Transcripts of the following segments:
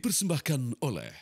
dipersembahkan oleh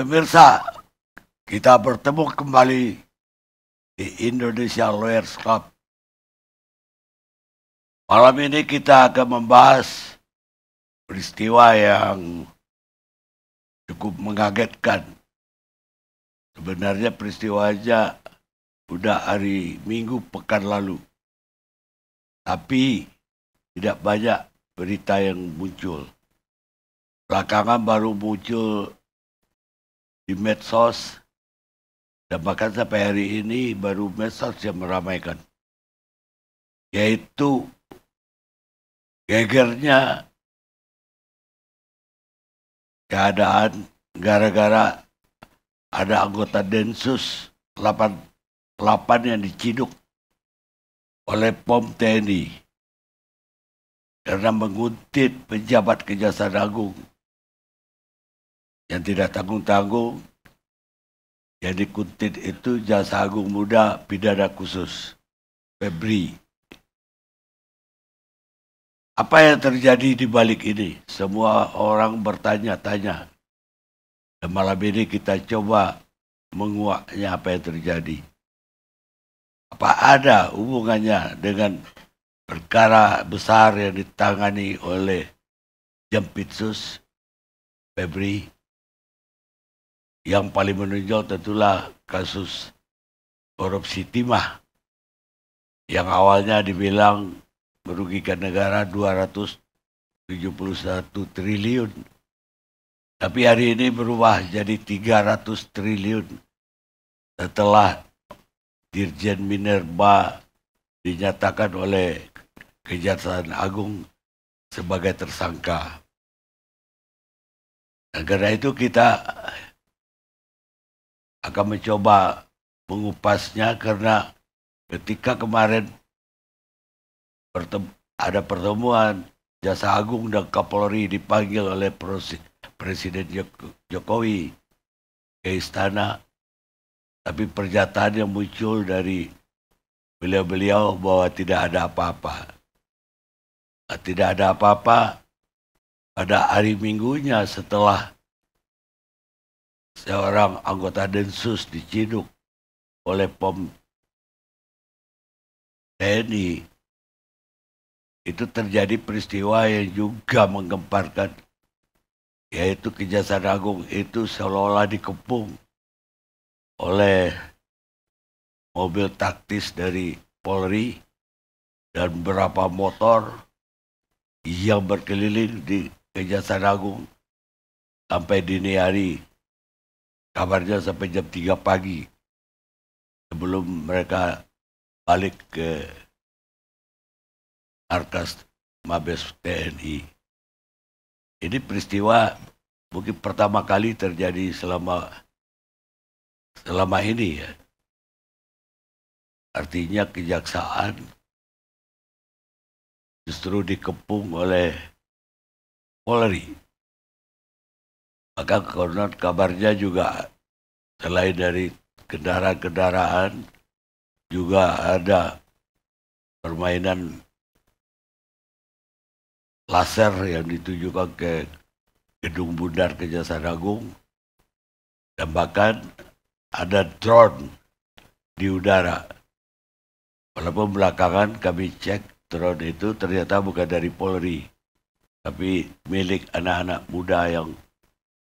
Pemirsa, kita bertemu kembali di Indonesia Lawyers Club. Malam ini kita akan membahas peristiwa yang cukup mengagetkan. Sebenarnya peristiwa aja udah hari Minggu pekan lalu. Tapi tidak banyak berita yang muncul. Belakangan baru muncul di medsos dan bahkan sampai hari ini baru medsos yang meramaikan yaitu gegernya keadaan gara-gara ada anggota Densus 88 yang diciduk oleh POM TNI karena menguntit pejabat Kejaksaan Agung yang tidak tanggung-tanggung yang dikuntit itu jasa agung muda pidana khusus Febri. Apa yang terjadi di balik ini? Semua orang bertanya-tanya. Dan malam ini kita coba menguaknya apa yang terjadi. Apa ada hubungannya dengan perkara besar yang ditangani oleh Jempitsus Febri? yang paling menonjol tentulah kasus korupsi timah yang awalnya dibilang merugikan negara 271 triliun. Tapi hari ini berubah jadi 300 triliun setelah Dirjen Minerba dinyatakan oleh Kejaksaan Agung sebagai tersangka. Dan nah, karena itu kita akan mencoba mengupasnya karena ketika kemarin ada pertemuan Jasa Agung dan Kapolri dipanggil oleh Presiden Jokowi ke istana. Tapi pernyataan yang muncul dari beliau-beliau bahwa tidak ada apa-apa. Nah, tidak ada apa-apa pada hari minggunya setelah seorang anggota Densus diciduk oleh pom TNI itu terjadi peristiwa yang juga menggemparkan yaitu Kejaksaan Agung itu seolah-olah dikepung oleh mobil taktis dari Polri dan beberapa motor yang berkeliling di Kejaksaan Agung sampai dini hari kabarnya sampai jam 3 pagi sebelum mereka balik ke Arkas Mabes TNI. Ini peristiwa mungkin pertama kali terjadi selama selama ini ya. Artinya kejaksaan justru dikepung oleh Polri maka konon kabarnya juga selain dari kendaraan-kendaraan juga ada permainan laser yang ditujukan ke gedung bundar Kejaksaan Agung dan bahkan ada drone di udara. Walaupun belakangan kami cek drone itu ternyata bukan dari Polri, tapi milik anak-anak muda yang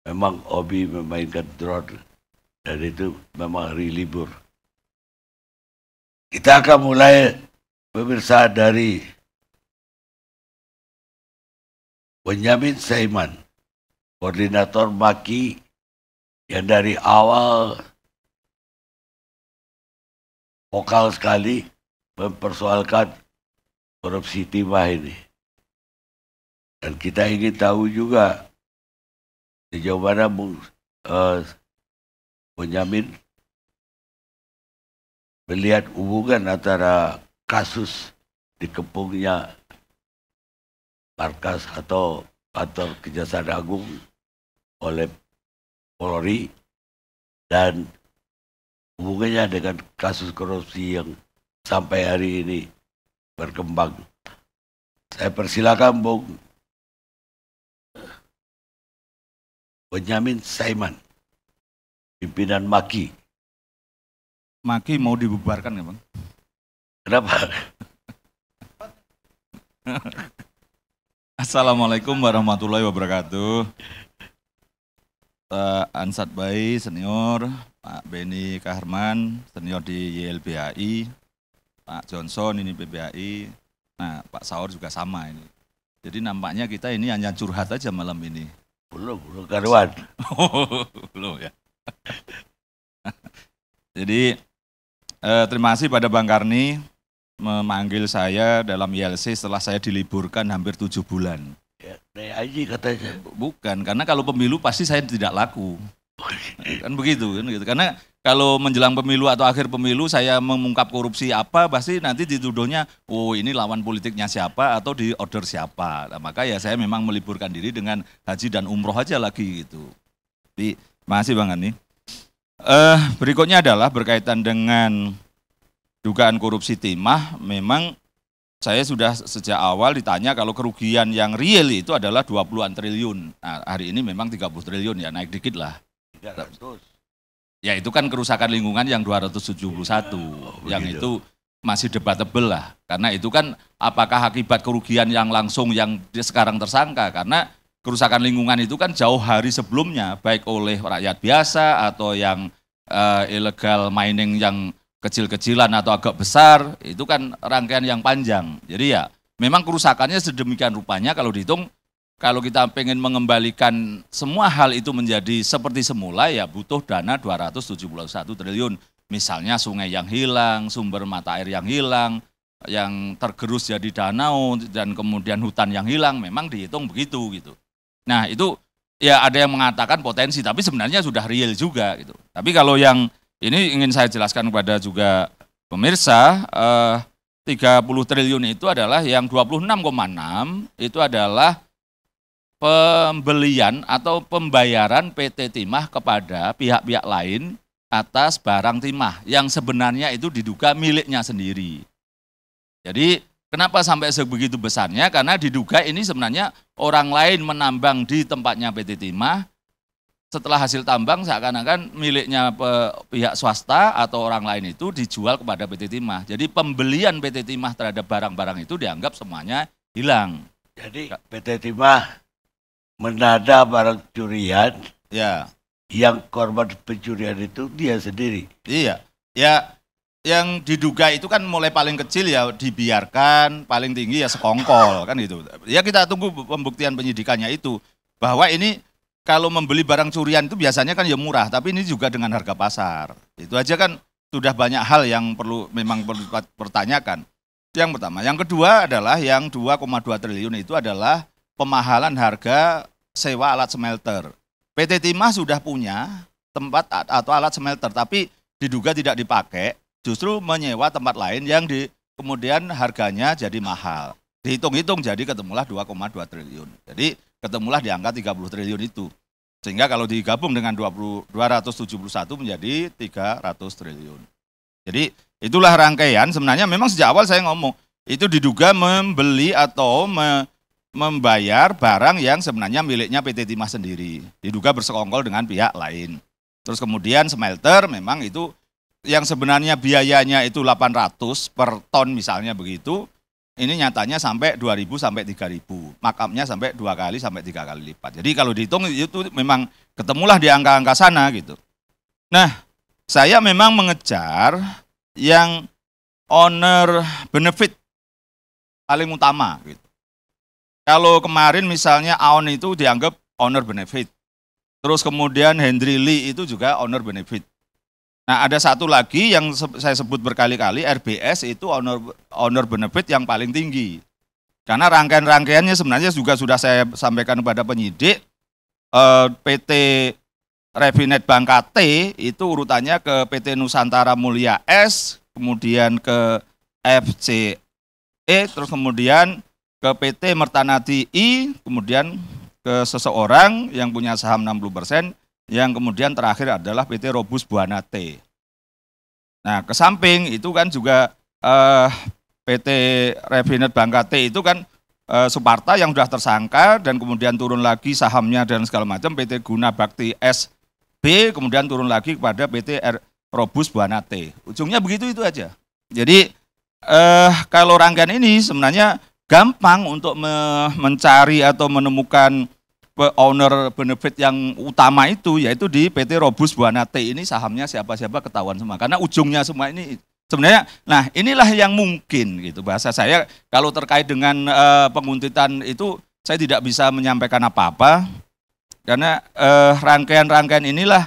memang hobi memainkan drone dan itu memang hari libur. Kita akan mulai pemirsa dari Benjamin Saiman, koordinator Maki yang dari awal vokal sekali mempersoalkan korupsi timah ini. Dan kita ingin tahu juga di Jawa Barat Bung uh, melihat hubungan antara kasus dikepungnya markas atau kantor Kejaksaan Agung oleh Polri dan hubungannya dengan kasus korupsi yang sampai hari ini berkembang. Saya persilakan Bung Benyamin Saiman, pimpinan Maki. Maki mau dibubarkan ya Bang? Kenapa? Assalamualaikum warahmatullahi wabarakatuh. Pak Ansat Bayi senior, Pak Beni Kaharman, senior di YLBHI, Pak Johnson ini BBHI, nah Pak Saur juga sama ini. Jadi nampaknya kita ini hanya curhat aja malam ini. Belum, belum karuan. belum ya. Jadi eh, terima kasih pada Bang Karni memanggil saya dalam YLC setelah saya diliburkan hampir tujuh bulan. Ya, naik katanya. Bukan, karena kalau pemilu pasti saya tidak laku. Oh, iya. kan begitu kan gitu. Karena kalau menjelang pemilu atau akhir pemilu saya mengungkap korupsi apa, pasti nanti dituduhnya, oh ini lawan politiknya siapa atau di order siapa. Nah, maka ya saya memang meliburkan diri dengan haji dan umroh aja lagi gitu. jadi masih Bang Ani. Uh, eh, berikutnya adalah berkaitan dengan dugaan korupsi timah, memang saya sudah sejak awal ditanya kalau kerugian yang real itu adalah 20-an triliun. Nah, hari ini memang 30 triliun ya, naik dikit lah. 300. Iya, Ya itu kan kerusakan lingkungan yang 271, oh, yang itu masih debatable lah. Karena itu kan apakah akibat kerugian yang langsung yang sekarang tersangka, karena kerusakan lingkungan itu kan jauh hari sebelumnya, baik oleh rakyat biasa atau yang uh, illegal mining yang kecil-kecilan atau agak besar, itu kan rangkaian yang panjang. Jadi ya memang kerusakannya sedemikian rupanya kalau dihitung kalau kita ingin mengembalikan semua hal itu menjadi seperti semula ya butuh dana 271 triliun. Misalnya sungai yang hilang, sumber mata air yang hilang, yang tergerus jadi danau dan kemudian hutan yang hilang memang dihitung begitu gitu. Nah, itu ya ada yang mengatakan potensi tapi sebenarnya sudah real juga gitu. Tapi kalau yang ini ingin saya jelaskan kepada juga pemirsa eh, 30 triliun itu adalah yang 26,6 itu adalah pembelian atau pembayaran PT Timah kepada pihak-pihak lain atas barang timah yang sebenarnya itu diduga miliknya sendiri. Jadi kenapa sampai sebegitu besarnya? Karena diduga ini sebenarnya orang lain menambang di tempatnya PT Timah. Setelah hasil tambang seakan-akan miliknya pihak swasta atau orang lain itu dijual kepada PT Timah. Jadi pembelian PT Timah terhadap barang-barang itu dianggap semuanya hilang. Jadi PT Timah menada barang curian ya yang korban pencurian itu dia sendiri iya ya yang diduga itu kan mulai paling kecil ya dibiarkan paling tinggi ya sekongkol kan gitu ya kita tunggu pembuktian penyidikannya itu bahwa ini kalau membeli barang curian itu biasanya kan ya murah, tapi ini juga dengan harga pasar. Itu aja kan sudah banyak hal yang perlu memang perlu pertanyakan. Yang pertama, yang kedua adalah yang 2,2 triliun itu adalah pemahalan harga sewa alat smelter. PT Timah sudah punya tempat atau alat smelter, tapi diduga tidak dipakai, justru menyewa tempat lain yang di, kemudian harganya jadi mahal. Dihitung-hitung jadi ketemulah 2,2 triliun. Jadi ketemulah di angka 30 triliun itu. Sehingga kalau digabung dengan 20, 271 menjadi 300 triliun. Jadi itulah rangkaian sebenarnya memang sejak awal saya ngomong itu diduga membeli atau me, membayar barang yang sebenarnya miliknya PT Timah sendiri. Diduga bersekongkol dengan pihak lain. Terus kemudian smelter memang itu yang sebenarnya biayanya itu 800 per ton misalnya begitu, ini nyatanya sampai 2000 sampai 3000. makamnya sampai dua kali sampai tiga kali lipat. Jadi kalau dihitung itu memang ketemulah di angka-angka sana gitu. Nah, saya memang mengejar yang owner benefit paling utama gitu. Kalau kemarin misalnya Aon itu dianggap owner benefit. Terus kemudian Henry Lee itu juga owner benefit. Nah, ada satu lagi yang saya sebut berkali-kali, RBS itu owner owner benefit yang paling tinggi. Karena rangkaian-rangkaiannya sebenarnya juga sudah saya sampaikan kepada penyidik, eh, PT Revinet Bangka T itu urutannya ke PT Nusantara Mulia S, kemudian ke FCE, terus kemudian ke PT Mertanati I, kemudian ke seseorang yang punya saham 60%, persen yang kemudian terakhir adalah PT Robus Buana T. Nah, ke samping itu kan juga eh, PT Refinet Bangka T itu kan eh, Suparta yang sudah tersangka dan kemudian turun lagi sahamnya dan segala macam PT Guna Bakti S B kemudian turun lagi kepada PT R, Robus Buana T. Ujungnya begitu itu aja. Jadi eh, kalau rangkaian ini sebenarnya gampang untuk mencari atau menemukan owner benefit yang utama itu yaitu di PT Robus Buana T ini sahamnya siapa-siapa ketahuan semua karena ujungnya semua ini sebenarnya nah inilah yang mungkin gitu bahasa saya kalau terkait dengan e, penguntitan itu saya tidak bisa menyampaikan apa-apa karena rangkaian eh, rangkaian-rangkaian inilah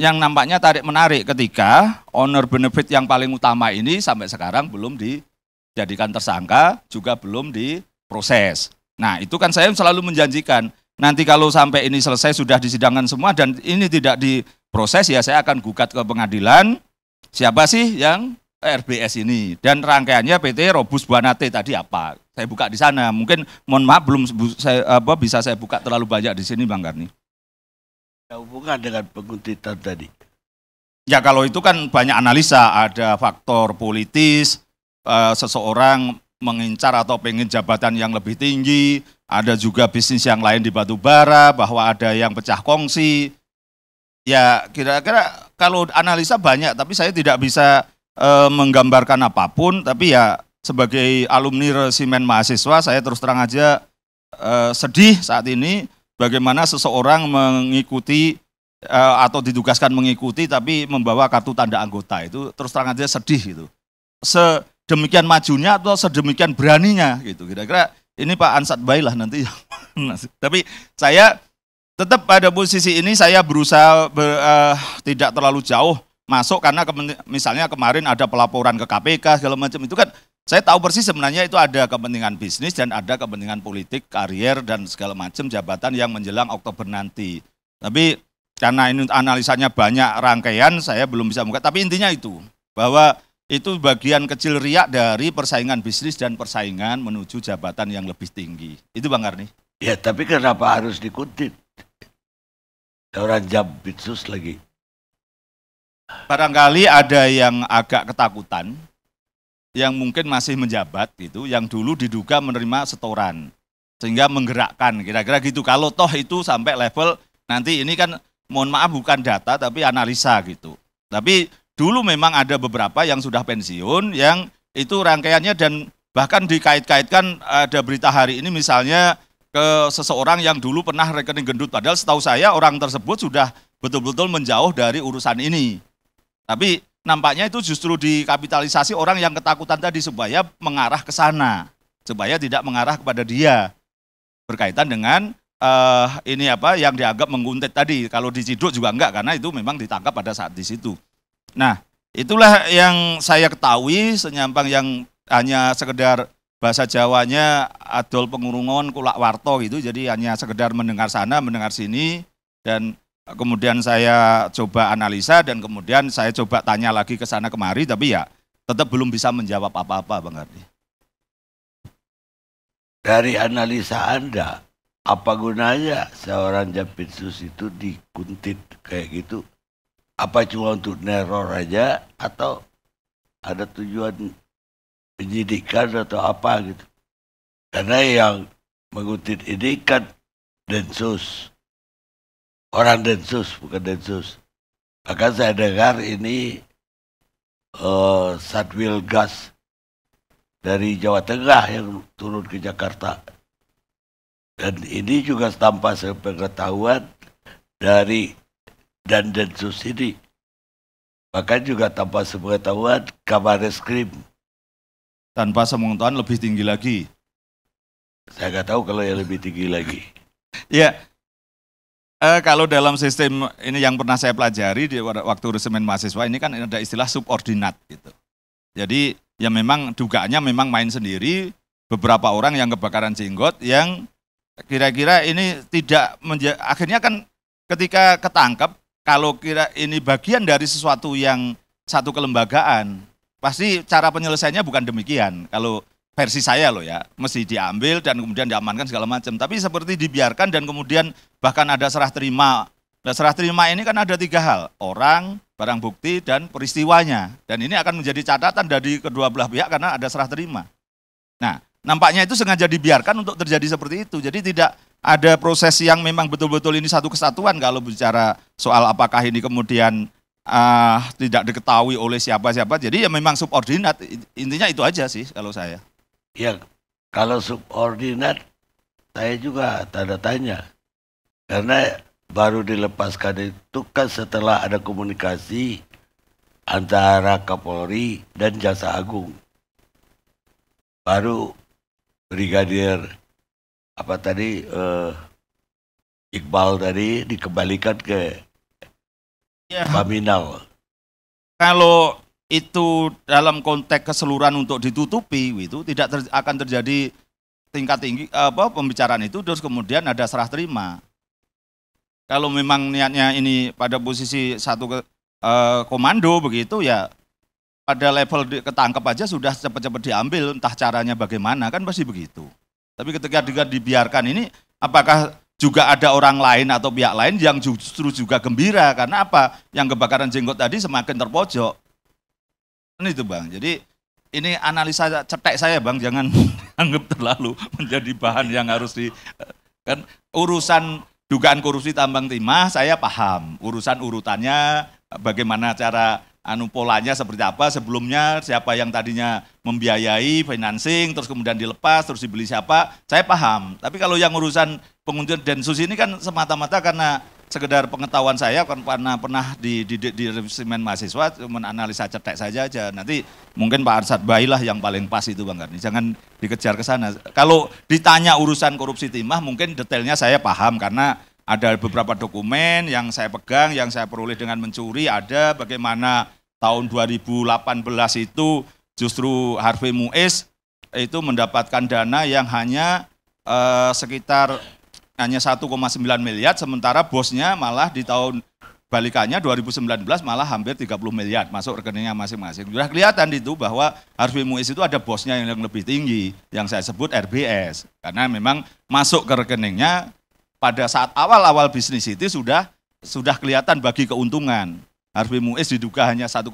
yang nampaknya tarik menarik ketika owner benefit yang paling utama ini sampai sekarang belum di jadikan tersangka juga belum diproses. Nah, itu kan saya selalu menjanjikan nanti kalau sampai ini selesai sudah disidangkan semua dan ini tidak diproses ya saya akan gugat ke pengadilan. Siapa sih yang RBS ini dan rangkaiannya PT Robus Buanate tadi apa? Saya buka di sana. Mungkin mohon maaf belum saya apa bisa saya buka terlalu banyak di sini Bang Karni. Ya, hubungan dengan penguntitan tadi. Ya kalau itu kan banyak analisa, ada faktor politis, Eh, seseorang mengincar atau pengen jabatan yang lebih tinggi, ada juga bisnis yang lain di batubara bahwa ada yang pecah kongsi. Ya kira-kira kalau analisa banyak, tapi saya tidak bisa e, menggambarkan apapun, tapi ya sebagai alumni resimen mahasiswa, saya terus terang aja e, sedih saat ini bagaimana seseorang mengikuti e, atau ditugaskan mengikuti tapi membawa kartu tanda anggota itu terus terang aja sedih itu Se demikian majunya atau sedemikian beraninya gitu. Kira-kira ini Pak Ansat Bailah nanti. Tapi saya tetap pada posisi ini saya berusaha ber, uh, eh, tidak terlalu jauh masuk karena ke, misalnya kemarin ada pelaporan ke KPK segala macam itu kan saya tahu persis sebenarnya itu ada kepentingan bisnis dan ada kepentingan politik, karier dan segala macam jabatan yang menjelang Oktober nanti. Tapi karena ini analisanya banyak rangkaian, saya belum bisa buka. Tapi intinya itu bahwa itu bagian kecil riak dari persaingan bisnis dan persaingan menuju jabatan yang lebih tinggi. Itu Bang Arni? Ya, tapi kenapa harus dikutip? Orang jam bisnis lagi. Barangkali ada yang agak ketakutan, yang mungkin masih menjabat gitu, yang dulu diduga menerima setoran, sehingga menggerakkan, kira-kira gitu. Kalau toh itu sampai level nanti ini kan mohon maaf bukan data tapi analisa gitu. Tapi dulu memang ada beberapa yang sudah pensiun yang itu rangkaiannya dan bahkan dikait-kaitkan ada berita hari ini misalnya ke seseorang yang dulu pernah rekening gendut padahal setahu saya orang tersebut sudah betul-betul menjauh dari urusan ini. Tapi nampaknya itu justru dikapitalisasi orang yang ketakutan tadi supaya mengarah ke sana, supaya tidak mengarah kepada dia berkaitan dengan uh, ini apa yang dianggap menguntit tadi. Kalau diciduk juga enggak karena itu memang ditangkap pada saat di situ. Nah, itulah yang saya ketahui senyampang yang hanya sekedar bahasa Jawanya adol pengurungon kulak warto gitu. Jadi hanya sekedar mendengar sana, mendengar sini dan kemudian saya coba analisa dan kemudian saya coba tanya lagi ke sana kemari tapi ya tetap belum bisa menjawab apa-apa Bang Ardi. Dari analisa Anda, apa gunanya seorang Jampitsus itu dikuntit kayak gitu apa cuma untuk neror aja atau ada tujuan penyidikan atau apa gitu karena yang mengutip ini kan densus orang densus bukan densus bahkan saya dengar ini uh, satwil gas dari Jawa Tengah yang turun ke Jakarta dan ini juga tanpa sepengetahuan dari dan Densus ini. Bahkan juga tanpa sepengetahuan kabar reskrim. Tanpa sepengetahuan lebih tinggi lagi. Saya nggak tahu kalau yang lebih tinggi lagi. ya, e, kalau dalam sistem ini yang pernah saya pelajari di waktu resimen mahasiswa ini kan ada istilah subordinat gitu. Jadi ya memang dugaannya memang main sendiri beberapa orang yang kebakaran jenggot yang kira-kira ini tidak akhirnya kan ketika ketangkep kalau kira ini bagian dari sesuatu yang satu kelembagaan, pasti cara penyelesaiannya bukan demikian. Kalau versi saya loh ya, mesti diambil dan kemudian diamankan segala macam. Tapi seperti dibiarkan dan kemudian bahkan ada serah terima. Nah, serah terima ini kan ada tiga hal, orang, barang bukti, dan peristiwanya. Dan ini akan menjadi catatan dari kedua belah pihak karena ada serah terima. Nah, nampaknya itu sengaja dibiarkan untuk terjadi seperti itu. Jadi tidak ada proses yang memang betul-betul ini satu kesatuan kalau bicara soal apakah ini kemudian uh, tidak diketahui oleh siapa-siapa. Jadi ya memang subordinat. Intinya itu aja sih kalau saya. Ya, kalau subordinat saya juga tanda tanya. Karena baru dilepaskan itu kan setelah ada komunikasi antara Kapolri dan Jasa Agung. Baru Brigadir apa tadi eh, Iqbal tadi dikembalikan ke ya. Paminal. Kalau itu dalam konteks keseluruhan untuk ditutupi itu tidak ter, akan terjadi tingkat tinggi apa pembicaraan itu terus kemudian ada serah terima. Kalau memang niatnya ini pada posisi satu ke, eh, komando begitu ya pada level ketangkep aja sudah cepat-cepat diambil entah caranya bagaimana kan pasti begitu. Tapi ketika dibiarkan ini, apakah juga ada orang lain atau pihak lain yang justru juga gembira karena apa? Yang kebakaran jenggot tadi semakin terpojok. Ini kan itu bang. Jadi ini analisa cetek saya bang, jangan anggap terlalu menjadi bahan yang harus di kan urusan dugaan korupsi tambang timah saya paham urusan urutannya bagaimana cara anu polanya seperti apa sebelumnya siapa yang tadinya membiayai financing terus kemudian dilepas terus dibeli siapa saya paham tapi kalau yang urusan pengunjung densus ini kan semata-mata karena sekedar pengetahuan saya kan pernah pernah di di, di, di resimen mahasiswa cuma analisa cetek saja aja nanti mungkin Pak Arsad Bailah yang paling pas itu Bang kan jangan dikejar ke sana kalau ditanya urusan korupsi timah mungkin detailnya saya paham karena ada beberapa dokumen yang saya pegang, yang saya peroleh dengan mencuri, ada bagaimana tahun 2018 itu justru Harvey Muiz itu mendapatkan dana yang hanya eh, sekitar hanya 1,9 miliar sementara bosnya malah di tahun balikannya 2019 malah hampir 30 miliar masuk rekeningnya masing-masing. Sudah kelihatan itu bahwa Harvey Muiz itu ada bosnya yang lebih tinggi yang saya sebut RBS karena memang masuk ke rekeningnya pada saat awal-awal bisnis itu sudah sudah kelihatan bagi keuntungan. Harvey Muiz diduga hanya 1,9,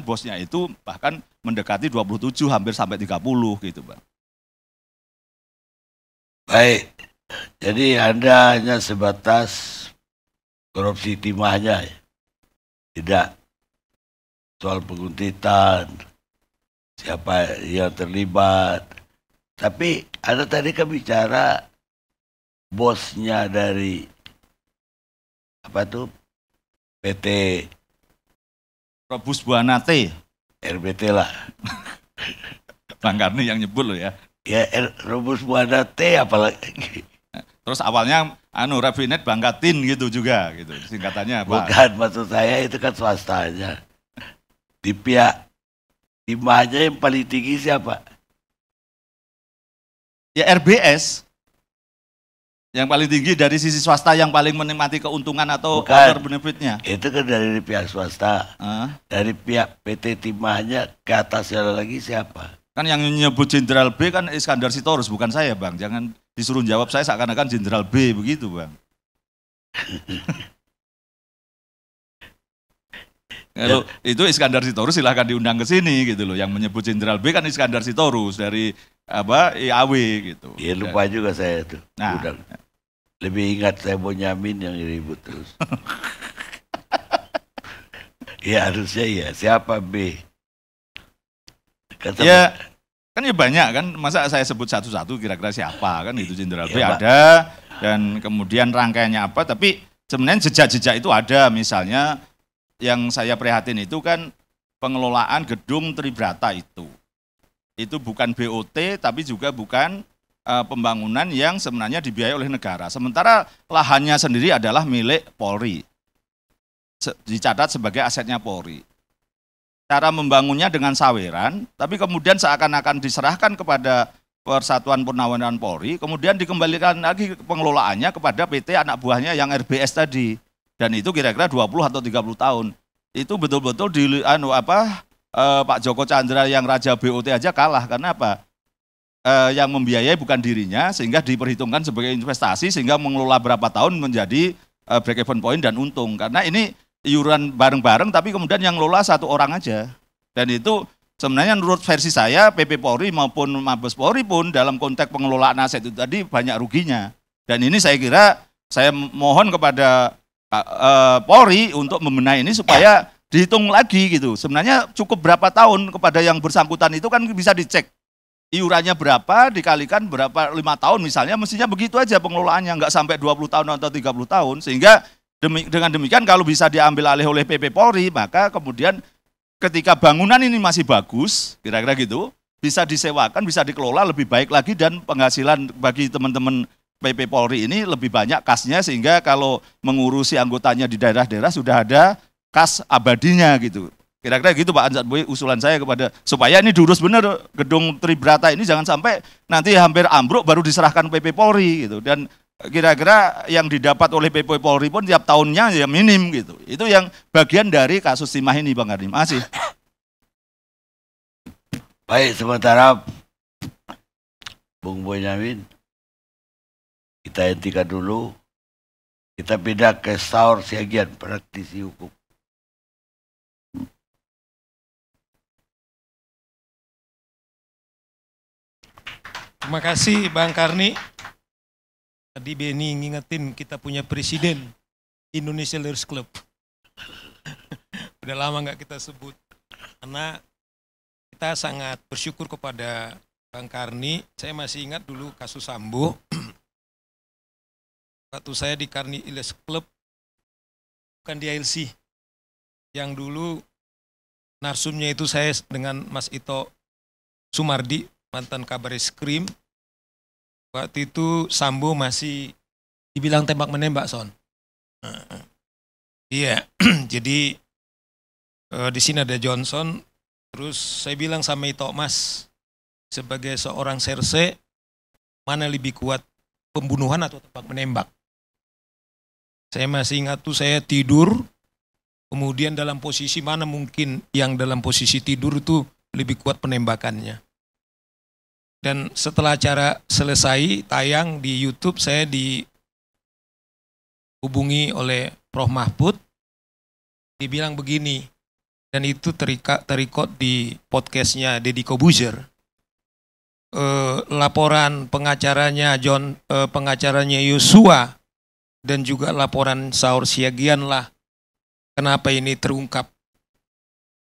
bosnya itu bahkan mendekati 27, hampir sampai 30 gitu Bang. Baik, jadi Anda hanya sebatas korupsi timahnya ya. Tidak soal penguntitan, siapa yang terlibat. Tapi ada tadi kan bicara bosnya dari apa tuh PT robus buah nate RBT lah. Bang Karni yang nyebut loh ya. Ya R, Rebus Buah Nate apalagi. Terus awalnya anu Rafinet Bangkatin gitu juga gitu singkatannya apa? Bukan maksud saya itu kan swasta aja Di pihak timahnya yang paling tinggi siapa? Ya RBS. Yang paling tinggi dari sisi swasta yang paling menikmati keuntungan atau kadar benefitnya? Itu kan dari pihak swasta. Uh. Dari pihak PT Timahnya ke atasnya lagi siapa? Kan yang nyebut Jenderal B kan Iskandar Sitorus, bukan saya Bang. Jangan disuruh jawab saya seakan-akan Jenderal B begitu Bang. Kalau ya. itu Iskandar Sitorus silahkan diundang ke sini gitu loh. Yang menyebut Jenderal B kan Iskandar Sitorus dari apa IAW gitu. Ya lupa juga saya itu. Nah, lebih ingat saya mau nyamin yang ribut terus. ya harusnya ya. Siapa B? Kata ya, kan ya banyak kan. Masa saya sebut satu-satu kira-kira siapa kan gitu iya, Jenderal ya, B iya, ada. Dan kemudian rangkaiannya apa. Tapi sebenarnya jejak-jejak itu ada. Misalnya yang saya prihatin itu kan pengelolaan gedung Tribrata itu. Itu bukan BOT tapi juga bukan Eh, pembangunan yang sebenarnya dibiayai oleh negara. Sementara lahannya sendiri adalah milik Polri. dicatat sebagai asetnya Polri. Cara membangunnya dengan saweran, tapi kemudian seakan-akan diserahkan kepada Persatuan Purnawanan Polri, kemudian dikembalikan lagi pengelolaannya kepada PT anak buahnya yang RBS tadi. Dan itu kira-kira 20 atau 30 tahun. Itu betul-betul di anu apa eh, Pak Joko Chandra yang Raja BOT aja kalah. Karena apa? eh, yang membiayai bukan dirinya sehingga diperhitungkan sebagai investasi sehingga mengelola berapa tahun menjadi eh, break even point dan untung karena ini iuran bareng-bareng tapi kemudian yang lola satu orang aja dan itu sebenarnya menurut versi saya PP Polri maupun Mabes Polri pun dalam konteks pengelolaan aset itu tadi banyak ruginya dan ini saya kira saya mohon kepada eh, Polri untuk membenahi ini supaya dihitung lagi gitu sebenarnya cukup berapa tahun kepada yang bersangkutan itu kan bisa dicek iurannya berapa dikalikan berapa lima tahun misalnya mestinya begitu aja pengelolaannya nggak sampai 20 tahun atau 30 tahun sehingga demi, dengan demikian kalau bisa diambil alih oleh PP Polri maka kemudian ketika bangunan ini masih bagus kira-kira gitu bisa disewakan bisa dikelola lebih baik lagi dan penghasilan bagi teman-teman PP Polri ini lebih banyak kasnya sehingga kalau mengurusi anggotanya di daerah-daerah sudah ada kas abadinya gitu Kira-kira gitu Pak Anzat Boy usulan saya kepada supaya ini diurus benar gedung Tribrata ini jangan sampai nanti hampir ambruk baru diserahkan PP Polri gitu dan kira-kira yang didapat oleh PP Polri pun tiap tahunnya ya minim gitu. Itu yang bagian dari kasus Timah ini Bang Arim. Masih. Baik, sementara Bung Boy Boyamin kita hentikan dulu. Kita pindah ke Saur Siagian praktisi hukum. Terima kasih Bang Karni. Tadi Benny ngingetin kita punya presiden Indonesia Leaders Club. Udah lama nggak kita sebut. Karena kita sangat bersyukur kepada Bang Karni. Saya masih ingat dulu kasus Sambo. Waktu saya di Karni Leaders Club, bukan di ALC. Yang dulu narsumnya itu saya dengan Mas Ito Sumardi mantan kabar eskrim. Waktu itu Sambo masih dibilang tembak menembak Son. iya, jadi uh, di sini ada Johnson. Terus saya bilang sama Ito Mas sebagai seorang serse mana lebih kuat pembunuhan atau tembak menembak. Saya masih ingat tuh saya tidur, kemudian dalam posisi mana mungkin yang dalam posisi tidur itu lebih kuat penembakannya. Dan setelah acara selesai tayang di YouTube, saya dihubungi oleh Prof Mahfud, dibilang begini, dan itu terikat terikot di podcastnya Deddy Kobuzer. E, laporan pengacaranya John, e, pengacaranya Yosua, dan juga laporan Saur Siagian lah, kenapa ini terungkap.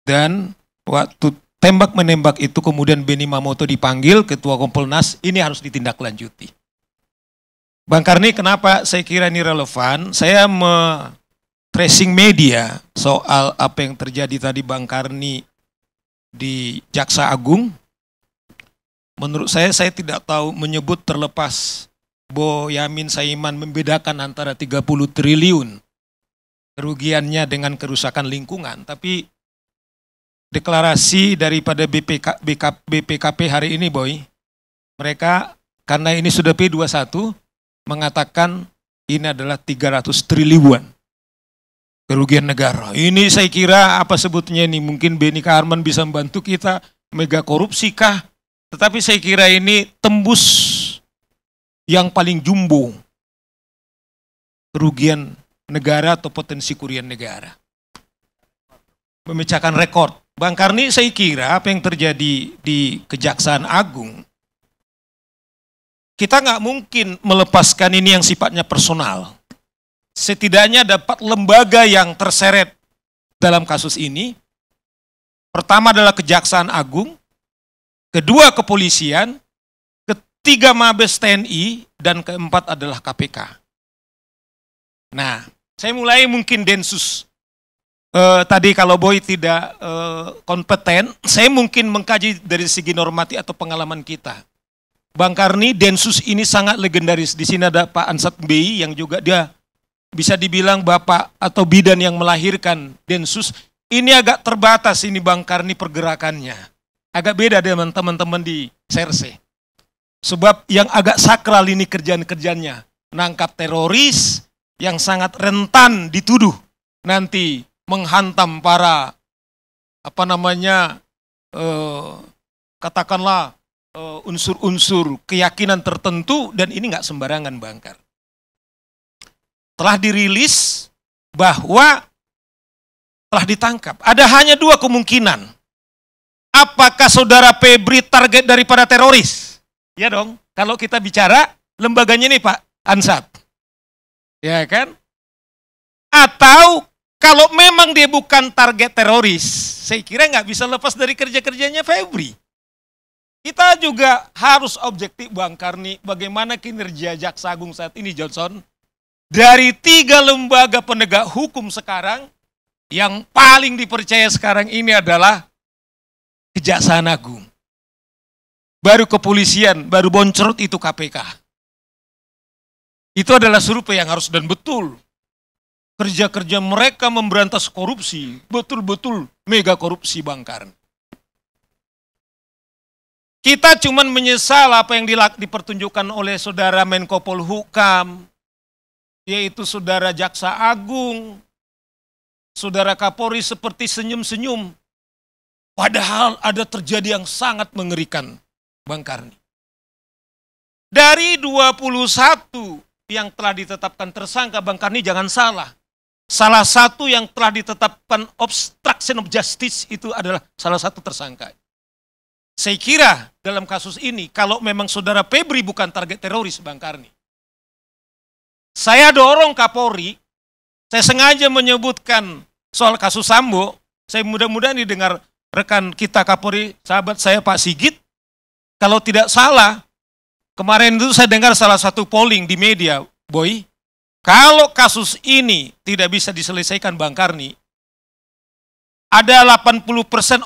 Dan waktu tembak menembak itu kemudian Beni Mamoto dipanggil ketua Kompolnas ini harus ditindaklanjuti. Bang Karni kenapa saya kira ini relevan? Saya me tracing media soal apa yang terjadi tadi Bang Karni di Jaksa Agung. Menurut saya saya tidak tahu menyebut terlepas Bo Yamin Saiman membedakan antara 30 triliun kerugiannya dengan kerusakan lingkungan, tapi deklarasi daripada BPK, BK, BPKP hari ini, Boy. Mereka karena ini sudah P21 mengatakan ini adalah 300 triliun kerugian negara. Ini saya kira apa sebutnya ini mungkin Benny Karman bisa membantu kita mega korupsi kah? Tetapi saya kira ini tembus yang paling jumbo kerugian negara atau potensi kurian negara. Memecahkan rekor Bang Karni saya kira apa yang terjadi di Kejaksaan Agung, kita nggak mungkin melepaskan ini yang sifatnya personal. Setidaknya dapat lembaga yang terseret dalam kasus ini. Pertama adalah Kejaksaan Agung, kedua kepolisian, ketiga Mabes TNI, dan keempat adalah KPK. Nah, saya mulai mungkin Densus uh, tadi kalau Boy tidak uh, kompeten, saya mungkin mengkaji dari segi normatif atau pengalaman kita. Bang Karni, Densus ini sangat legendaris. Di sini ada Pak Ansat B yang juga dia bisa dibilang bapak atau bidan yang melahirkan Densus. Ini agak terbatas ini Bang Karni pergerakannya. Agak beda dengan teman-teman di Serse. Sebab yang agak sakral ini kerjaan kerjaannya Nangkap teroris yang sangat rentan dituduh nanti menghantam para apa namanya eh, katakanlah eh, unsur-unsur eh, keyakinan tertentu dan ini nggak sembarangan bangkar. Telah dirilis bahwa telah ditangkap. Ada hanya dua kemungkinan. Apakah saudara Febri target daripada teroris? Ya dong. Kalau kita bicara lembaganya ini Pak Ansat. Ya kan? Atau kalau memang dia bukan target teroris, saya kira nggak bisa lepas dari kerja-kerjanya Febri. Kita juga harus objektif Bang Karni, bagaimana kinerja Jaksa Agung saat ini Johnson? Dari tiga lembaga penegak hukum sekarang, yang paling dipercaya sekarang ini adalah Kejaksaan Agung. Baru kepolisian, baru boncrot itu KPK. Itu adalah survei yang harus dan betul kerja-kerja mereka memberantas korupsi, betul-betul mega korupsi Bang Kita cuman menyesal apa yang dipertunjukkan oleh saudara Menko Polhukam, yaitu saudara Jaksa Agung, saudara Kapolri seperti senyum-senyum. Padahal ada terjadi yang sangat mengerikan, Bang Karni. Dari 21 yang telah ditetapkan tersangka, Bang Karni jangan salah. Salah satu yang telah ditetapkan obstruction of justice itu adalah salah satu tersangka. Saya kira dalam kasus ini, kalau memang saudara Febri bukan target teroris Bang Karni, saya dorong Kapolri, saya sengaja menyebutkan soal kasus Sambo, saya mudah-mudahan didengar rekan kita Kapolri, sahabat saya Pak Sigit, kalau tidak salah, kemarin itu saya dengar salah satu polling di media, Boy, kalau kasus ini tidak bisa diselesaikan Bang Karni, ada 80%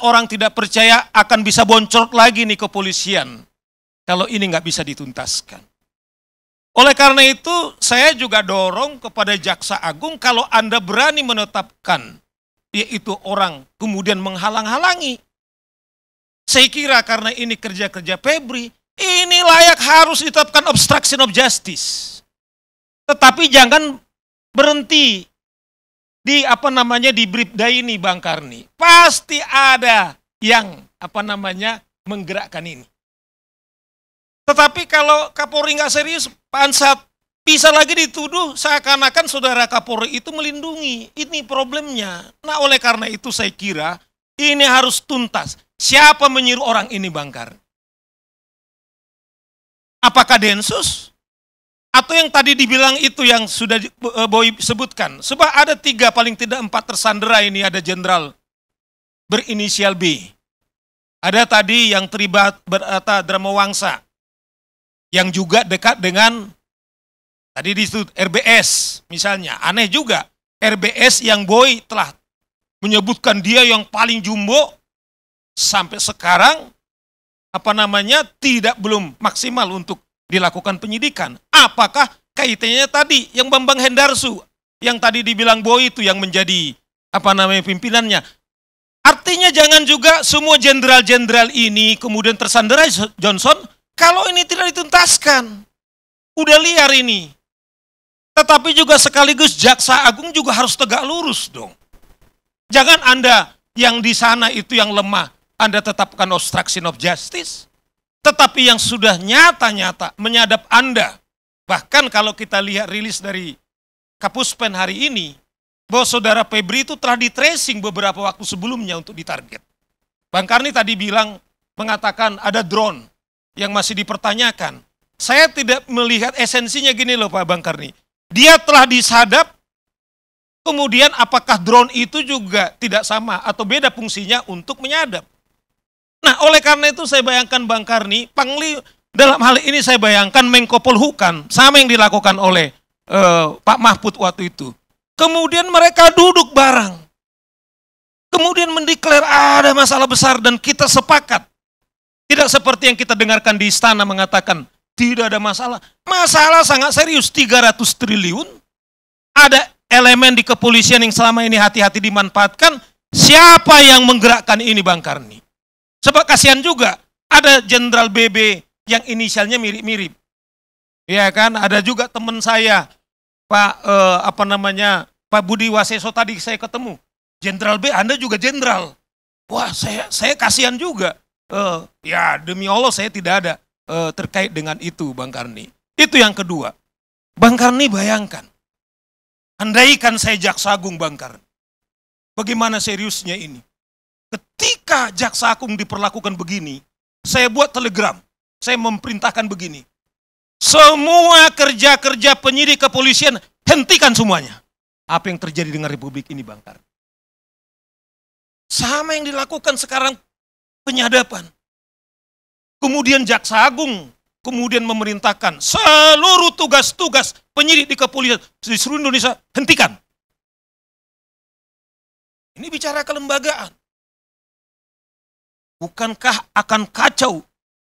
orang tidak percaya akan bisa boncot lagi nih kepolisian kalau ini nggak bisa dituntaskan. Oleh karena itu, saya juga dorong kepada Jaksa Agung kalau Anda berani menetapkan yaitu orang kemudian menghalang-halangi. Saya kira karena ini kerja-kerja Febri, ini layak harus ditetapkan obstruction of justice. Tetapi jangan berhenti di apa namanya di Bribda ini Bang Karni. Pasti ada yang apa namanya menggerakkan ini. Tetapi kalau Kapolri nggak serius, Pansat bisa lagi dituduh seakan-akan saudara Kapolri itu melindungi. Ini problemnya. Nah oleh karena itu saya kira ini harus tuntas. Siapa menyuruh orang ini Bang Karni? Apakah Densus? atau yang tadi dibilang itu yang sudah eh, Boy sebutkan. Sebab ada tiga paling tidak empat tersandera ini ada jenderal berinisial B. Ada tadi yang terlibat berata drama Wangsa yang juga dekat dengan tadi di situ RBS misalnya. Aneh juga RBS yang Boy telah menyebutkan dia yang paling jumbo sampai sekarang apa namanya tidak belum maksimal untuk dilakukan penyidikan. Apakah kaitannya tadi yang Bambang Hendarsu yang tadi dibilang Boy itu yang menjadi apa namanya pimpinannya. Artinya jangan juga semua jenderal-jenderal ini kemudian tersandera Johnson kalau ini tidak dituntaskan. Udah liar ini. Tetapi juga sekaligus jaksa agung juga harus tegak lurus dong. Jangan Anda yang di sana itu yang lemah. Anda tetapkan obstruction of justice. Tetapi yang sudah nyata-nyata menyadap Anda, bahkan kalau kita lihat rilis dari Kapuspen hari ini, bahwa saudara Febri itu telah di tracing beberapa waktu sebelumnya untuk ditarget. Bang Karni tadi bilang, mengatakan ada drone yang masih dipertanyakan. Saya tidak melihat esensinya gini loh Pak Bang Karni. Dia telah disadap, kemudian apakah drone itu juga tidak sama atau beda fungsinya untuk menyadap. Nah, oleh karena itu saya bayangkan Bang Karni, Pangli dalam hal ini saya bayangkan Menko Polhukam sama yang dilakukan oleh uh, Pak Mahfud waktu itu. Kemudian mereka duduk bareng. Kemudian mendeklar ah, ada masalah besar dan kita sepakat. Tidak seperti yang kita dengarkan di istana mengatakan tidak ada masalah. Masalah sangat serius 300 triliun. Ada elemen di kepolisian yang selama ini hati-hati dimanfaatkan. Siapa yang menggerakkan ini Bang Karni? kasihan juga. Ada Jenderal BB yang inisialnya mirip-mirip. Ya kan, ada juga teman saya, Pak eh, apa namanya, Pak Budi Waseso tadi saya ketemu. Jenderal B, Anda juga jenderal. Wah, saya saya kasihan juga. Eh, ya, demi Allah saya tidak ada eh, terkait dengan itu, Bang Karni. Itu yang kedua. Bang Karni bayangkan, andaikan saya jaksa agung Bang Karni. Bagaimana seriusnya ini? Ketika jaksa agung diperlakukan begini, saya buat telegram, saya memerintahkan begini. Semua kerja-kerja penyidik kepolisian hentikan semuanya. Apa yang terjadi dengan republik ini, Bang Kar? Sama yang dilakukan sekarang penyadapan. Kemudian jaksa agung kemudian memerintahkan seluruh tugas-tugas penyidik di kepolisian di seluruh Indonesia hentikan. Ini bicara kelembagaan bukankah akan kacau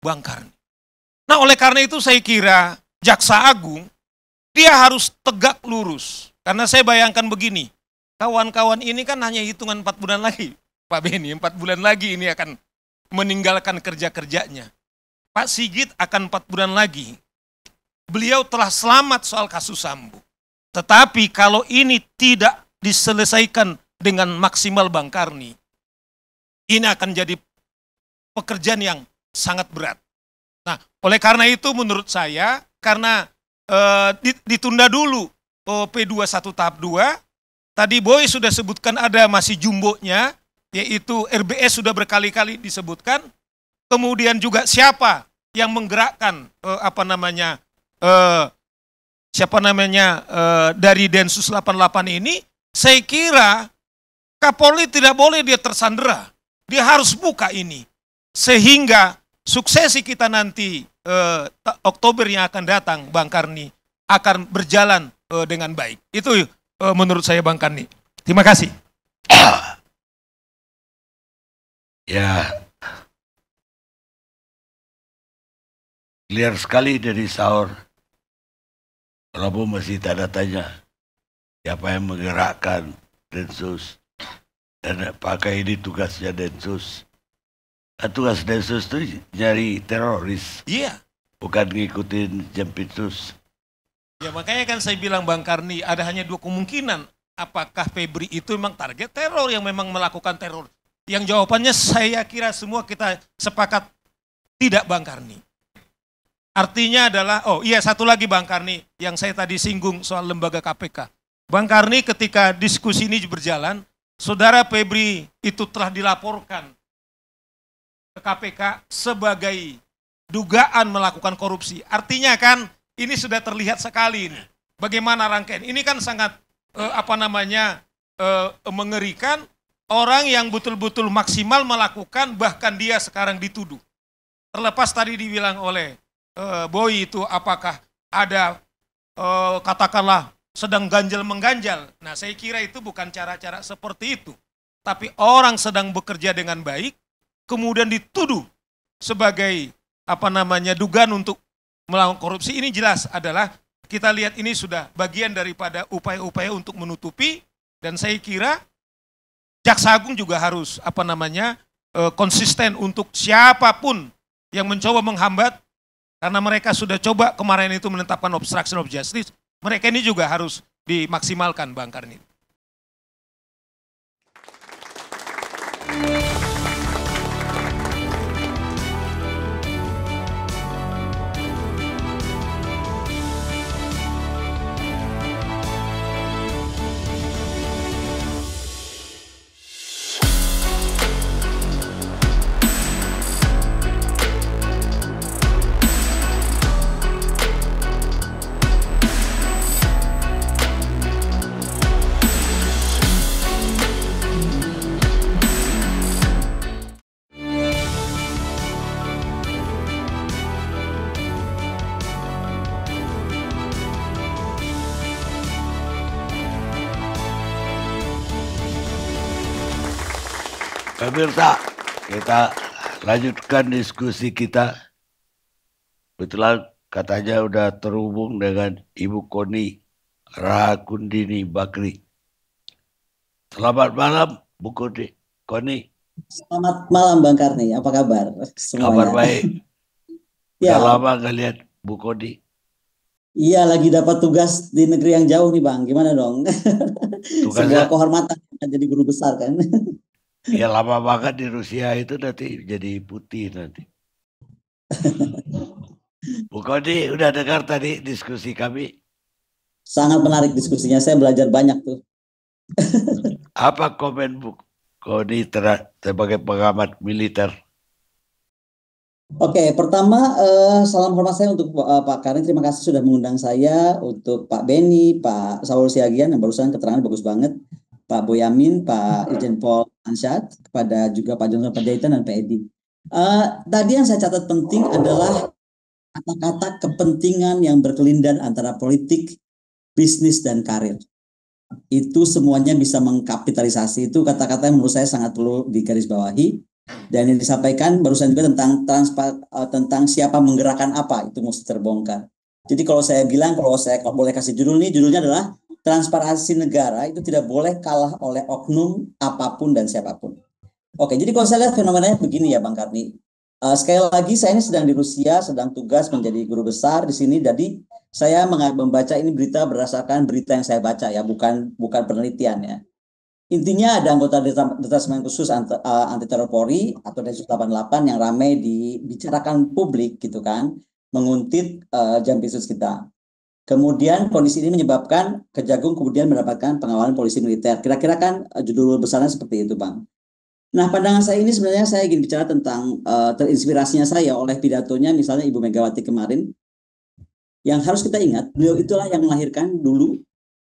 Bang Karni? Nah, oleh karena itu saya kira Jaksa Agung dia harus tegak lurus. Karena saya bayangkan begini, kawan-kawan ini kan hanya hitungan 4 bulan lagi. Pak Beni, 4 bulan lagi ini akan meninggalkan kerja-kerjanya. Pak Sigit akan 4 bulan lagi. Beliau telah selamat soal kasus Sambu. Tetapi kalau ini tidak diselesaikan dengan maksimal Bang Karni, ini akan jadi pekerjaan yang sangat berat. Nah, oleh karena itu menurut saya karena e, ditunda dulu eh, P21 tahap 2, tadi Boy sudah sebutkan ada masih jumbonya, yaitu RBS sudah berkali-kali disebutkan, kemudian juga siapa yang menggerakkan e, apa namanya e, siapa namanya e, dari Densus 88 ini, saya kira Kapolri tidak boleh dia tersandera, dia harus buka ini. Sehingga suksesi kita nanti eh, Oktober yang akan datang, Bang Karni, akan berjalan eh, dengan baik. Itu eh, menurut saya Bang Karni. Terima kasih. Ya, clear sekali dari sahur. Rabu masih tanda tanya siapa yang menggerakkan Densus dan pakai ini tugasnya Densus tugas densus itu nyari teroris. Iya. Bukan ngikutin Jampitsus. Ya makanya kan saya bilang Bang Karni ada hanya dua kemungkinan. Apakah Febri itu memang target teror yang memang melakukan teror? Yang jawabannya saya kira semua kita sepakat tidak Bang Karni. Artinya adalah, oh iya satu lagi Bang Karni yang saya tadi singgung soal lembaga KPK. Bang Karni ketika diskusi ini berjalan, Saudara Febri itu telah dilaporkan ke KPK sebagai dugaan melakukan korupsi. Artinya kan ini sudah terlihat sekali ini. Bagaimana rangkaian? Ini kan sangat eh, apa namanya eh, mengerikan orang yang betul-betul maksimal melakukan bahkan dia sekarang dituduh. Terlepas tadi dibilang oleh eh, Boy itu apakah ada eh, katakanlah sedang ganjal mengganjal. Nah, saya kira itu bukan cara-cara seperti itu. Tapi orang sedang bekerja dengan baik, kemudian dituduh sebagai apa namanya dugaan untuk melawan korupsi ini jelas adalah kita lihat ini sudah bagian daripada upaya-upaya untuk menutupi dan saya kira jaksa agung juga harus apa namanya e, konsisten untuk siapapun yang mencoba menghambat karena mereka sudah coba kemarin itu menetapkan obstruction of justice mereka ini juga harus dimaksimalkan Bang Karnit. pemirsa, kita lanjutkan diskusi kita. Betulan katanya udah terhubung dengan Ibu Koni Rakundini Bakri. Selamat malam, Bu Koni. Koni. Selamat malam Bang Karni, apa kabar? Semuanya? Kabar baik. ya. Udah lama nggak lihat Bu Koni. Iya, lagi dapat tugas di negeri yang jauh nih Bang. Gimana dong? Tugasnya... Sebuah kehormatan jadi guru besar kan. Ya lama banget di Rusia itu nanti jadi putih nanti. Bu Kodi udah dengar tadi diskusi kami? Sangat menarik diskusinya, saya belajar banyak tuh. Apa komen Bu Kodi sebagai pengamat militer? Oke, pertama eh, salam hormat saya untuk eh, Pak Karin. Terima kasih sudah mengundang saya untuk Pak Beni, Pak Saul Siagian yang barusan keterangan bagus banget. Pak Boyamin, Pak hmm. Ijen Paul Ansyad, kepada juga Pak Johnson pajaitan dan Pak Edi. Uh, tadi yang saya catat penting adalah kata-kata kepentingan yang berkelindan antara politik, bisnis, dan karir. Itu semuanya bisa mengkapitalisasi. Itu kata-kata yang menurut saya sangat perlu digarisbawahi. Dan yang disampaikan barusan juga tentang transpar, uh, eh, tentang siapa menggerakkan apa itu mesti terbongkar. Jadi kalau saya bilang, kalau saya kalau boleh kasih judul nih, judulnya adalah transparansi negara itu tidak boleh kalah oleh oknum apapun dan siapapun. Oke, jadi kalau saya lihat fenomenanya begini ya Bang Karni. Uh, sekali lagi saya ini sedang di Rusia, sedang tugas menjadi guru besar di sini. Jadi saya membaca ini berita berdasarkan berita yang saya baca ya, bukan bukan penelitian ya. Intinya ada anggota detasmen khusus eh, anti, teror Polri atau Densus 88 yang ramai dibicarakan publik gitu kan, menguntit uh, jam kita. Kemudian kondisi ini menyebabkan Kejagung kemudian mendapatkan pengawalan polisi militer. Kira-kira kan eh, judul besarnya seperti itu, Bang. Nah, pandangan saya ini sebenarnya saya ingin bicara tentang uh, terinspirasinya saya oleh pidatonya misalnya Ibu Megawati kemarin. Yang harus kita ingat, beliau itulah yang melahirkan dulu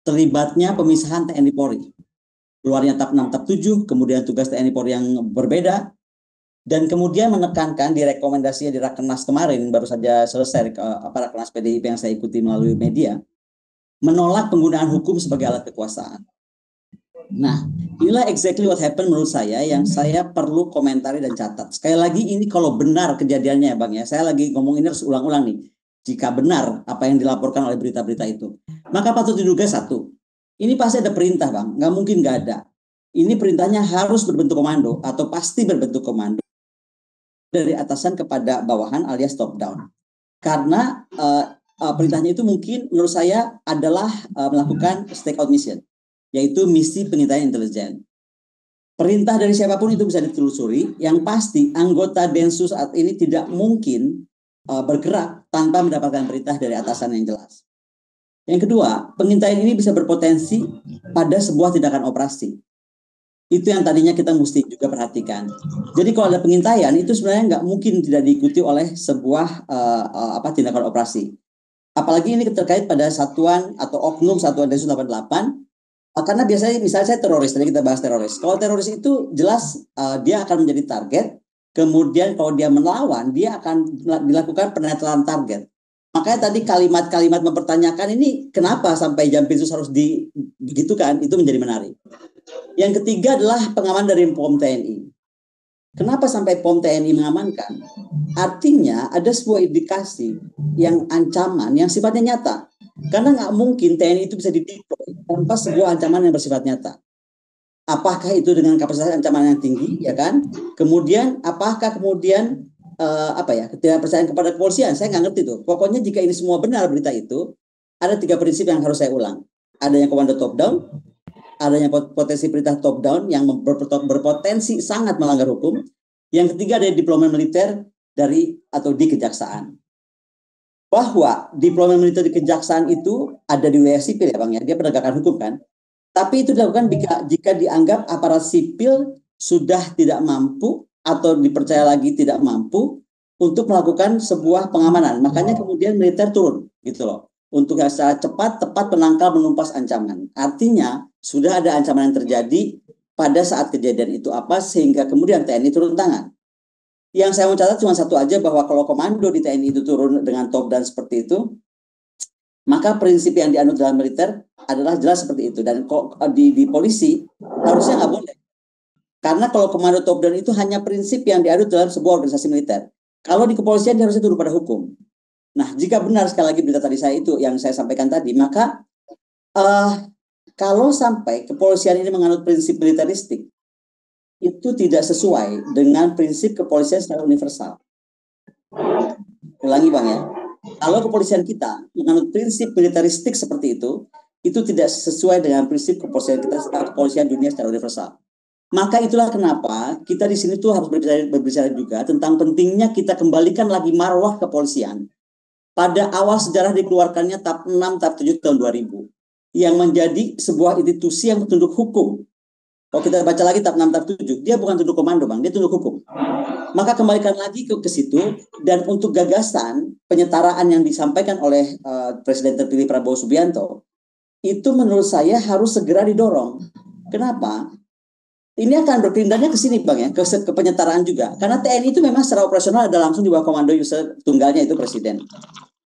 terlibatnya pemisahan TNI Polri. Keluarnya TAP 6, TAP 7, kemudian tugas TNI Polri yang berbeda, dan kemudian menekankan di rekomendasinya di Rakernas kemarin baru saja selesai eh, apa Rakernas PDIP yang saya ikuti melalui media menolak penggunaan hukum sebagai alat kekuasaan. Nah, inilah exactly what happened menurut saya yang saya perlu komentari dan catat. Sekali lagi ini kalau benar kejadiannya ya Bang ya. Saya lagi ngomong ini harus ulang-ulang nih. Jika benar apa yang dilaporkan oleh berita-berita itu, maka patut diduga satu. Ini pasti ada perintah Bang, nggak mungkin nggak ada ini perintahnya harus berbentuk komando atau pasti berbentuk komando dari atasan kepada bawahan alias top down. Karena uh, uh, perintahnya itu mungkin menurut saya adalah uh, melakukan stakeout mission, yaitu misi pengintai intelijen. Perintah dari siapapun itu bisa ditelusuri. Yang pasti anggota Densus saat ini tidak mungkin uh, bergerak tanpa mendapatkan perintah dari atasan yang jelas. Yang kedua, pengintaian ini bisa berpotensi pada sebuah tindakan operasi itu yang tadinya kita mesti juga perhatikan. Jadi kalau ada pengintaian itu sebenarnya nggak mungkin tidak diikuti oleh sebuah uh, apa tindakan operasi. Apalagi ini terkait pada satuan atau oknum satuan Densus 88 uh, eh, karena biasanya misalnya saya teroris tadi kita bahas teroris. Kalau teroris itu jelas uh, dia akan menjadi target, kemudian kalau dia melawan dia akan dilakukan penetralan target. Makanya tadi kalimat-kalimat mempertanyakan ini kenapa sampai jam pinsus harus di kan itu menjadi menarik. Yang ketiga adalah pengaman dari POM TNI. Kenapa sampai POM TNI mengamankan? Artinya ada sebuah indikasi yang ancaman yang sifatnya nyata. Karena nggak mungkin TNI itu bisa ditipu tanpa sebuah ancaman yang bersifat nyata. Apakah itu dengan kapasitas ancaman yang tinggi, ya kan? Kemudian apakah kemudian uh, apa ya ketidakpercayaan kepada kepolisian? Saya nggak ngerti tuh. Pokoknya jika ini semua benar berita itu, ada tiga prinsip yang harus saya ulang. Adanya komando top down, adanya potensi perintah top down yang berpotensi sangat melanggar hukum. Yang ketiga ada diplomat militer dari atau di kejaksaan. Bahwa diplomat militer di kejaksaan itu ada di wilayah sipil ya Bang ya, dia penegakan hukum kan. Tapi itu dilakukan jika, jika dianggap aparat sipil sudah tidak mampu atau dipercaya lagi tidak mampu untuk melakukan sebuah pengamanan. Makanya oh. kemudian militer turun gitu loh untuk secara cepat, tepat penangkal menumpas ancaman. Artinya, sudah ada ancaman yang terjadi pada saat kejadian itu apa sehingga kemudian TNI turun tangan. Yang saya mau catat cuma satu aja bahwa kalau komando di TNI itu turun dengan top dan seperti itu, maka prinsip yang dianut dalam militer adalah jelas seperti itu dan eh, di, di polisi harusnya nggak boleh. Karena kalau komando top down itu hanya prinsip yang dianut dalam sebuah organisasi militer. Kalau di kepolisian dia harusnya turun pada hukum. Nah, jika benar sekali lagi berita tadi saya itu yang saya sampaikan tadi, maka uh, kalau sampai kepolisian ini menganut prinsip militaristik, itu tidak sesuai dengan prinsip kepolisian secara universal. Ulangi Bang ya. Kalau kepolisian kita menganut prinsip militaristik seperti itu, itu tidak sesuai dengan prinsip kepolisian kita kepolisian dunia secara universal. Maka itulah kenapa kita di sini tuh harus berbicara, berbicara juga tentang pentingnya kita kembalikan lagi marwah kepolisian pada awal sejarah dikeluarkannya TAP 6 TAP 7 tahun 2000 yang menjadi sebuah institusi yang tunduk hukum. Kalau kita baca lagi TAP 6 TAP 7, dia bukan tunduk komando, Bang, dia tunduk hukum. Maka kembalikan lagi ke, ke situ dan untuk gagasan penyetaraan yang disampaikan oleh uh, Presiden terpilih Prabowo Subianto itu menurut saya harus segera didorong. Kenapa? ini akan berpindahnya ke sini bang ya ke, ke penyetaraan juga karena TNI itu memang secara operasional ada langsung di bawah komando user tunggalnya itu presiden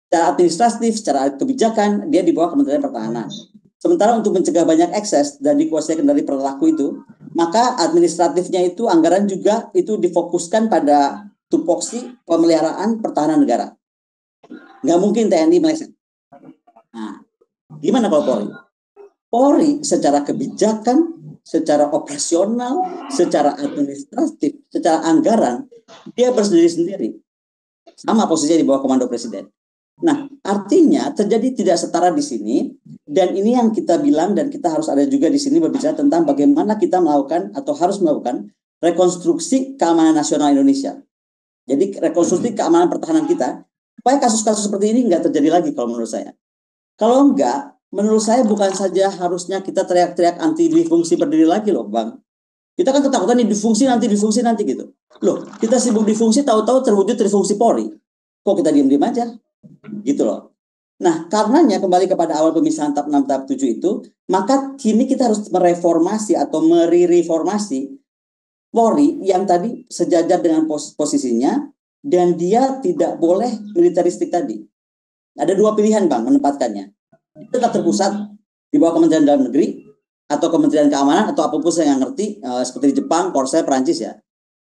secara administratif secara kebijakan dia di bawah Kementerian Pertahanan sementara untuk mencegah banyak ekses dan dikuasai kendali perilaku itu maka administratifnya itu anggaran juga itu difokuskan pada tupoksi pemeliharaan pertahanan negara nggak mungkin TNI meleset nah gimana kalau Polri Polri secara kebijakan secara operasional, secara administratif, secara anggaran, dia bersendiri-sendiri. Sama posisinya di bawah komando presiden. Nah, artinya terjadi tidak setara di sini dan ini yang kita bilang dan kita harus ada juga di sini berbicara tentang bagaimana kita melakukan atau harus melakukan rekonstruksi keamanan nasional Indonesia. Jadi rekonstruksi keamanan pertahanan kita supaya kasus-kasus seperti ini nggak terjadi lagi kalau menurut saya. Kalau enggak, menurut saya bukan saja harusnya kita teriak-teriak anti difungsi berdiri lagi loh bang. Kita kan ketakutan ini difungsi nanti difungsi nanti gitu. Loh, kita sibuk difungsi tahu-tahu terwujud trifungsi Polri. Kok kita diem-diem aja? Gitu loh. Nah, karenanya kembali kepada awal pemisahan tahap 6 tahap 7 itu, maka kini kita harus mereformasi atau merireformasi Polri yang tadi sejajar dengan pos posisinya dan dia tidak boleh militeristik tadi. Ada dua pilihan Bang menempatkannya tetap terpusat di bawah Kementerian Dalam Negeri atau Kementerian Keamanan atau apapun saya nggak ngerti eh, seperti di Jepang, Korsel, Perancis ya.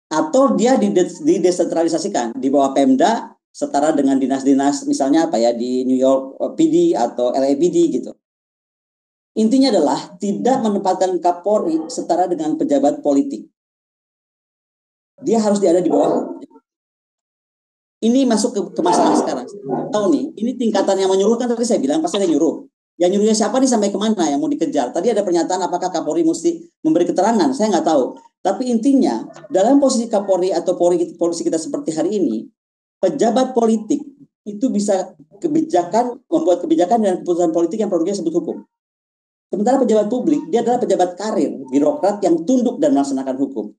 Atau dia didesentralisasikan di bawah Pemda setara dengan dinas-dinas misalnya apa ya di New York eh, PD atau LAPD gitu. Intinya adalah tidak menempatkan Kapolri setara dengan pejabat politik. Dia harus diada di bawah ini masuk ke, ke masalah sekarang. Tahu nih, ini tingkatan yang menyuruh kan tadi saya bilang pasti ada nyuruh. Yang nyuruhnya siapa nih sampai kemana yang mau dikejar? Tadi ada pernyataan apakah Kapolri mesti memberi keterangan? Saya nggak tahu. Tapi intinya dalam posisi Kapolri atau Polri polisi kita seperti hari ini, pejabat politik itu bisa kebijakan membuat kebijakan dan keputusan politik yang produknya sebut hukum. Sementara pejabat publik dia adalah pejabat karir, birokrat yang tunduk dan melaksanakan hukum.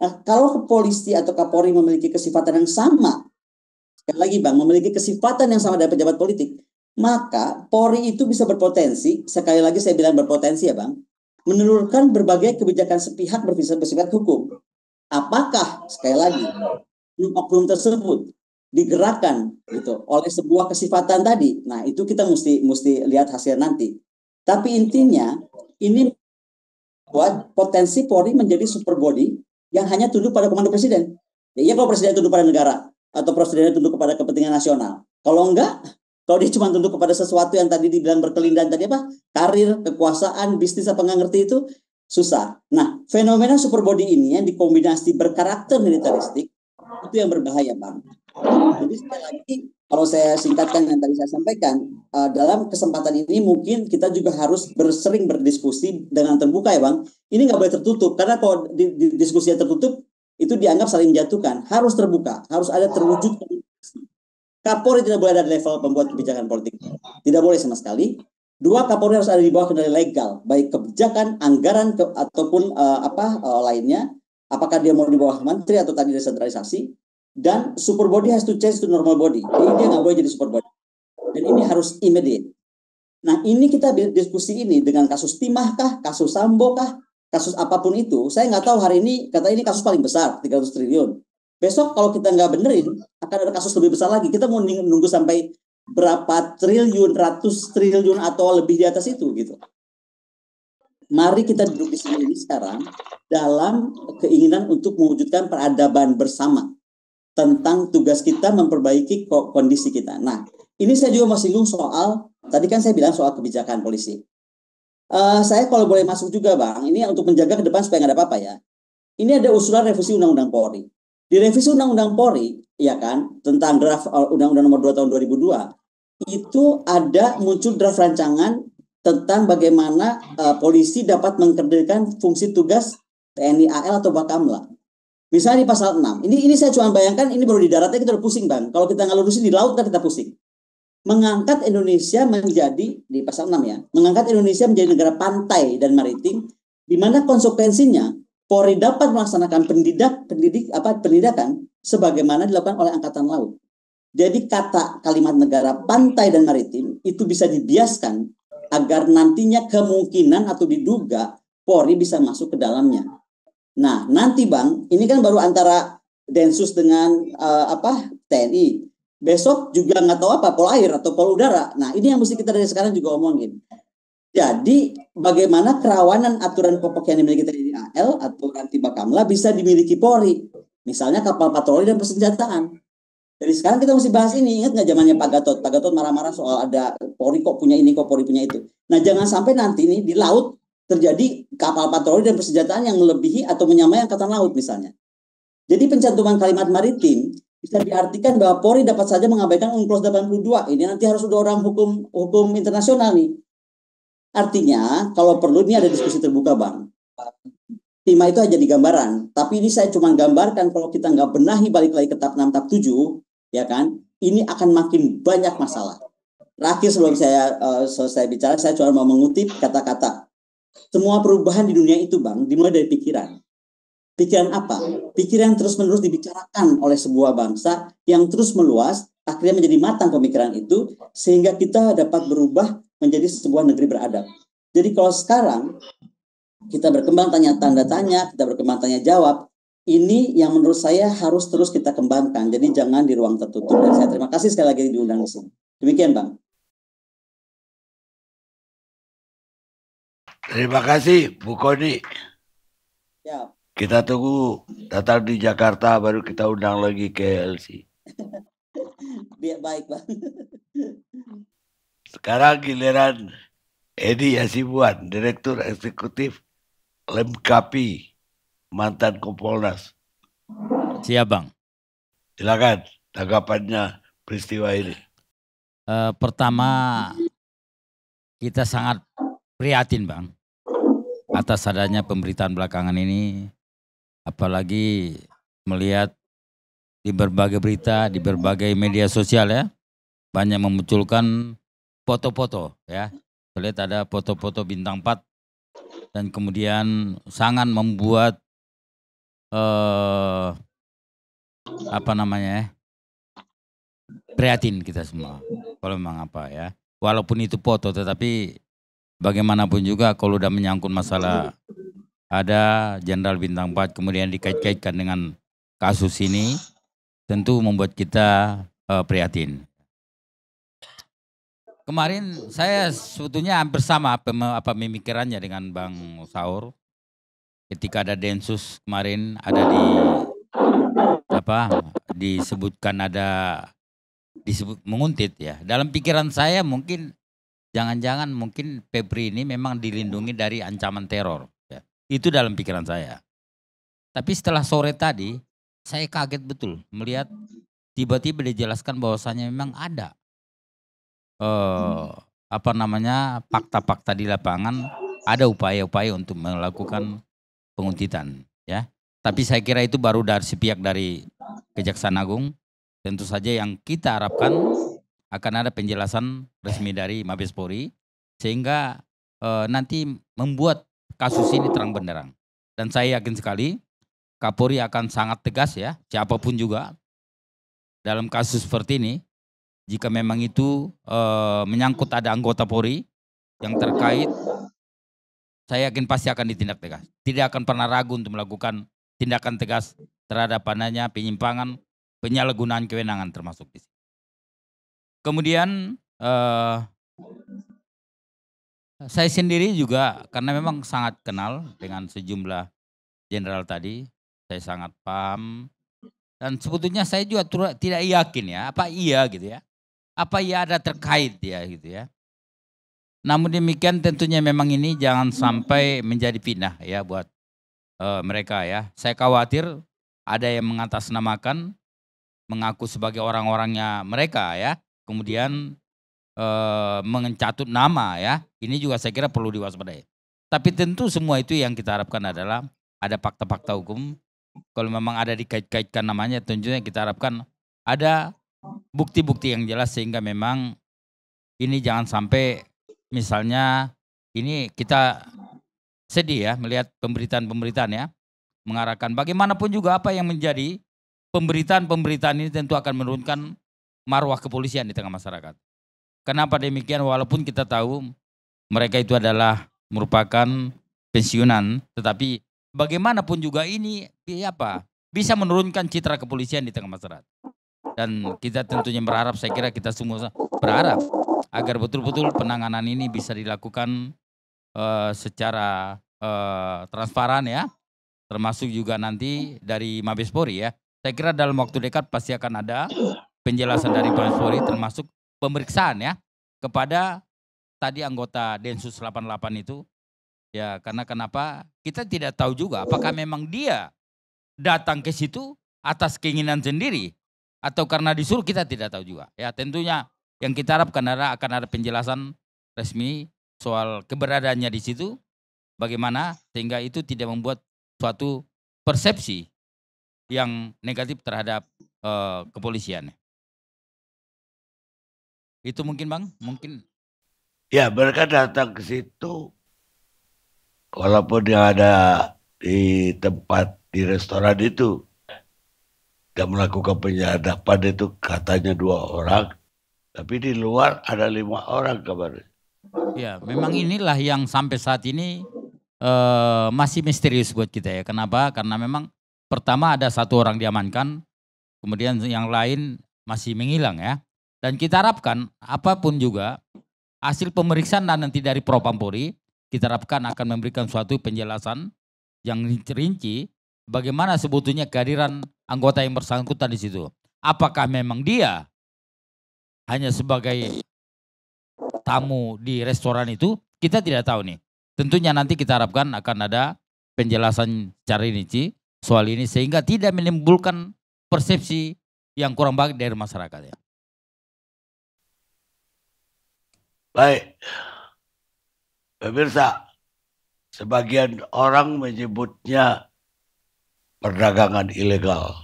Nah, kalau polisi atau Kapolri memiliki kesifatan yang sama sekali lagi Bang, memiliki kesifatan yang sama dengan pejabat politik, maka Polri itu bisa berpotensi, sekali lagi saya bilang berpotensi ya Bang, menelurkan berbagai kebijakan sepihak bersifat hukum. Apakah, sekali lagi, oknum tersebut digerakkan gitu oleh sebuah kesifatan tadi. Nah, itu kita mesti mesti lihat hasil nanti. Tapi intinya ini buat potensi Polri menjadi super body yang hanya tunduk pada komando presiden. Ya, iya kalau presiden tunduk pada negara, atau prosedurnya tunduk kepada kepentingan nasional. Kalau enggak, kalau dia cuma tunduk kepada sesuatu yang tadi dibilang berkelindahan tadi apa? Karir, kekuasaan, bisnis apa enggak ngerti itu susah. Nah, fenomena super body ini yang dikombinasi berkarakter militeristik itu yang berbahaya bang. Jadi sekali lagi kalau saya singkatkan yang tadi saya sampaikan uh, dalam kesempatan ini mungkin kita juga harus bersering berdiskusi dengan terbuka ya bang. Ini nggak boleh tertutup karena kalau di, di, diskusinya tertutup itu dianggap saling menjatuhkan. Harus terbuka, harus ada terwujud komunikasi. Kapolri tidak boleh ada level pembuat kebijakan politik. Tidak boleh sama sekali. Dua Kapolri harus ada di bawah kendali legal, baik kebijakan, anggaran ke, ataupun uh, apa uh, lainnya. Apakah dia mau di bawah menteri atau tadi desentralisasi? Dan super body has to change to normal body. Jadi dia nggak boleh jadi super body. Dan ini harus immediate. Nah ini kita diskusi ini dengan kasus timahkah, kasus sambokah? kasus apapun itu, saya nggak tahu hari ini kata ini kasus paling besar 300 triliun. Besok kalau kita nggak benerin akan ada kasus lebih besar lagi. Kita mau nunggu sampai berapa triliun, ratus triliun atau lebih di atas itu gitu. Mari kita duduk di sini ini sekarang dalam keinginan untuk mewujudkan peradaban bersama tentang tugas kita memperbaiki kondisi kita. Nah, ini saya juga masih singgung soal tadi kan saya bilang soal kebijakan polisi. Uh, saya kalau boleh masuk juga bang, ini untuk menjaga ke depan supaya nggak ada apa-apa ya. Ini ada usulan revisi Undang-Undang Polri. Di revisi Undang-Undang Polri, ya kan, tentang draft eh, Undang-Undang Nomor 2 Tahun 2002, itu ada muncul draft rancangan tentang bagaimana uh, polisi dapat mengkerdilkan fungsi tugas TNI AL atau Bakamla. Misalnya di pasal 6. Ini ini saya cuma bayangkan ini baru di daratnya kita udah pusing, Bang. Kalau kita nggak lurusin di laut kita pusing mengangkat Indonesia menjadi di pasal 6 ya, mengangkat Indonesia menjadi negara pantai dan maritim di mana konsekuensinya Polri dapat melaksanakan pendidik pendidik apa pendidikan sebagaimana dilakukan oleh angkatan laut. Jadi kata kalimat negara pantai dan maritim itu bisa dibiaskan agar nantinya kemungkinan atau diduga Polri bisa masuk ke dalamnya. Nah, nanti Bang, ini kan baru antara Densus dengan uh, apa TNI besok juga nggak tahu apa pola air atau pola udara. Nah ini yang mesti kita dari sekarang juga omongin. Jadi bagaimana kerawanan aturan pokok yang dimiliki TNI AL atau nanti bakamla bisa dimiliki Polri, misalnya kapal patroli dan persenjataan. Jadi sekarang kita mesti bahas ini. Ingat nggak zamannya Pak Gatot? Pak Gatot marah-marah soal ada Polri kok punya ini, kok Polri punya itu. Nah jangan sampai nanti ini di laut terjadi kapal patroli dan persenjataan yang melebihi atau menyamai angkatan laut misalnya. Jadi pencantuman kalimat maritim bisa diartikan bahwa Polri dapat saja mengabaikan UNCLOS 82. Ini nanti harus orang hukum hukum internasional nih. Artinya, kalau perlu ini ada diskusi terbuka, Bang. Timah itu aja digambaran tapi ini saya cuma gambarkan kalau kita nggak benahi balik lagi ke tap 6, tap 7, ya kan? Ini akan makin banyak masalah. Terakhir sebelum saya uh, selesai bicara, saya cuma mau mengutip kata-kata. Semua perubahan di dunia itu, Bang, dimulai dari pikiran. Pikiran apa? Pikiran yang terus-menerus dibicarakan oleh sebuah bangsa yang terus meluas, akhirnya menjadi matang pemikiran itu, sehingga kita dapat berubah menjadi sebuah negeri beradab. Jadi kalau sekarang kita berkembang tanya tanda tanya, kita berkembang tanya jawab, ini yang menurut saya harus terus kita kembangkan. Jadi jangan di ruang tertutup. Dan saya terima kasih sekali lagi diundang di sini. Demikian Bang. Terima kasih Bu Koni. Ya. Kita tunggu datang di Jakarta baru kita undang lagi ke LC. Biar baik bang. Sekarang giliran Edi Yasibuan, Direktur Eksekutif Lemkapi, mantan Kompolnas. Siap bang. Silakan tanggapannya peristiwa ini. Uh, pertama kita sangat prihatin bang atas adanya pemberitaan belakangan ini apalagi melihat di berbagai berita, di berbagai media sosial ya, banyak memunculkan foto-foto ya. Terlihat ada foto-foto bintang 4 dan kemudian sangat membuat eh apa namanya ya? prihatin kita semua. Kalau memang apa ya. Walaupun itu foto tetapi bagaimanapun juga kalau sudah menyangkut masalah ada jenderal bintang 4 kemudian dikait-kaitkan dengan kasus ini tentu membuat kita uh, prihatin. Kemarin saya sebetulnya hampir sama apa pemikirannya dengan Bang Saur. Ketika ada densus kemarin ada di apa disebutkan ada disebut menguntit ya. Dalam pikiran saya mungkin jangan-jangan mungkin Febri ini memang dilindungi dari ancaman teror. Itu dalam pikiran saya. Tapi setelah sore tadi, saya kaget betul melihat tiba-tiba dijelaskan bahwasannya memang ada eh, apa namanya fakta-fakta di lapangan, ada upaya-upaya untuk melakukan penguntitan, ya. Tapi saya kira itu baru dari sepihak dari Kejaksaan Agung. Tentu saja yang kita harapkan akan ada penjelasan resmi dari Mabes Polri sehingga eh, nanti membuat kasus ini terang benderang. Dan saya yakin sekali Kapolri akan sangat tegas ya, siapapun juga dalam kasus seperti ini jika memang itu e, menyangkut ada anggota Polri yang terkait saya yakin pasti akan ditindak tegas. Tidak akan pernah ragu untuk melakukan tindakan tegas terhadap pananya penyimpangan, penyalahgunaan kewenangan termasuk di sini. Kemudian e, saya sendiri juga karena memang sangat kenal dengan sejumlah jenderal tadi, saya sangat paham dan sebetulnya saya juga tidak yakin ya, apa iya gitu ya. Apa iya ada terkait ya gitu ya. Namun demikian tentunya memang ini jangan sampai menjadi pindah ya buat uh, mereka ya. Saya khawatir ada yang mengatasnamakan mengaku sebagai orang-orangnya mereka ya. Kemudian uh, mengencatut nama ya. Ini juga saya kira perlu diwaspadai. Tapi tentu semua itu yang kita harapkan adalah ada fakta-fakta hukum. Kalau memang ada dikait-kaitkan namanya, tentunya kita harapkan ada bukti-bukti yang jelas sehingga memang ini jangan sampai misalnya ini kita sedih ya melihat pemberitaan-pemberitaan ya mengarahkan bagaimanapun juga apa yang menjadi pemberitaan-pemberitaan ini tentu akan menurunkan marwah kepolisian di tengah masyarakat. Kenapa demikian? Walaupun kita tahu mereka itu adalah merupakan pensiunan, tetapi bagaimanapun juga ini ya apa bisa menurunkan citra kepolisian di tengah masyarakat. Dan kita tentunya berharap, saya kira kita semua berharap agar betul-betul penanganan ini bisa dilakukan uh, secara uh, transparan ya, termasuk juga nanti dari Mabespori ya. Saya kira dalam waktu dekat pasti akan ada penjelasan dari Mabes termasuk pemeriksaan ya kepada tadi anggota Densus 88 itu ya karena kenapa kita tidak tahu juga apakah memang dia datang ke situ atas keinginan sendiri atau karena disuruh kita tidak tahu juga ya tentunya yang kita harapkan adalah akan ada penjelasan resmi soal keberadaannya di situ bagaimana sehingga itu tidak membuat suatu persepsi yang negatif terhadap uh, kepolisian. Itu mungkin Bang? Mungkin. Ya mereka datang ke situ. Walaupun yang ada di tempat di restoran itu dan melakukan penyadapan itu katanya dua orang, tapi di luar ada lima orang kabarnya. Ya, memang inilah yang sampai saat ini uh, masih misterius buat kita ya. Kenapa? Karena memang pertama ada satu orang diamankan, kemudian yang lain masih menghilang ya. Dan kita harapkan apapun juga hasil pemeriksaan nanti dari Propampori kita harapkan akan memberikan suatu penjelasan yang rinci bagaimana sebetulnya kehadiran anggota yang bersangkutan di situ. Apakah memang dia hanya sebagai tamu di restoran itu? Kita tidak tahu nih. Tentunya nanti kita harapkan akan ada penjelasan secara rinci soal ini sehingga tidak menimbulkan persepsi yang kurang baik dari masyarakat ya. Baik. Pemirsa, sebagian orang menyebutnya perdagangan ilegal.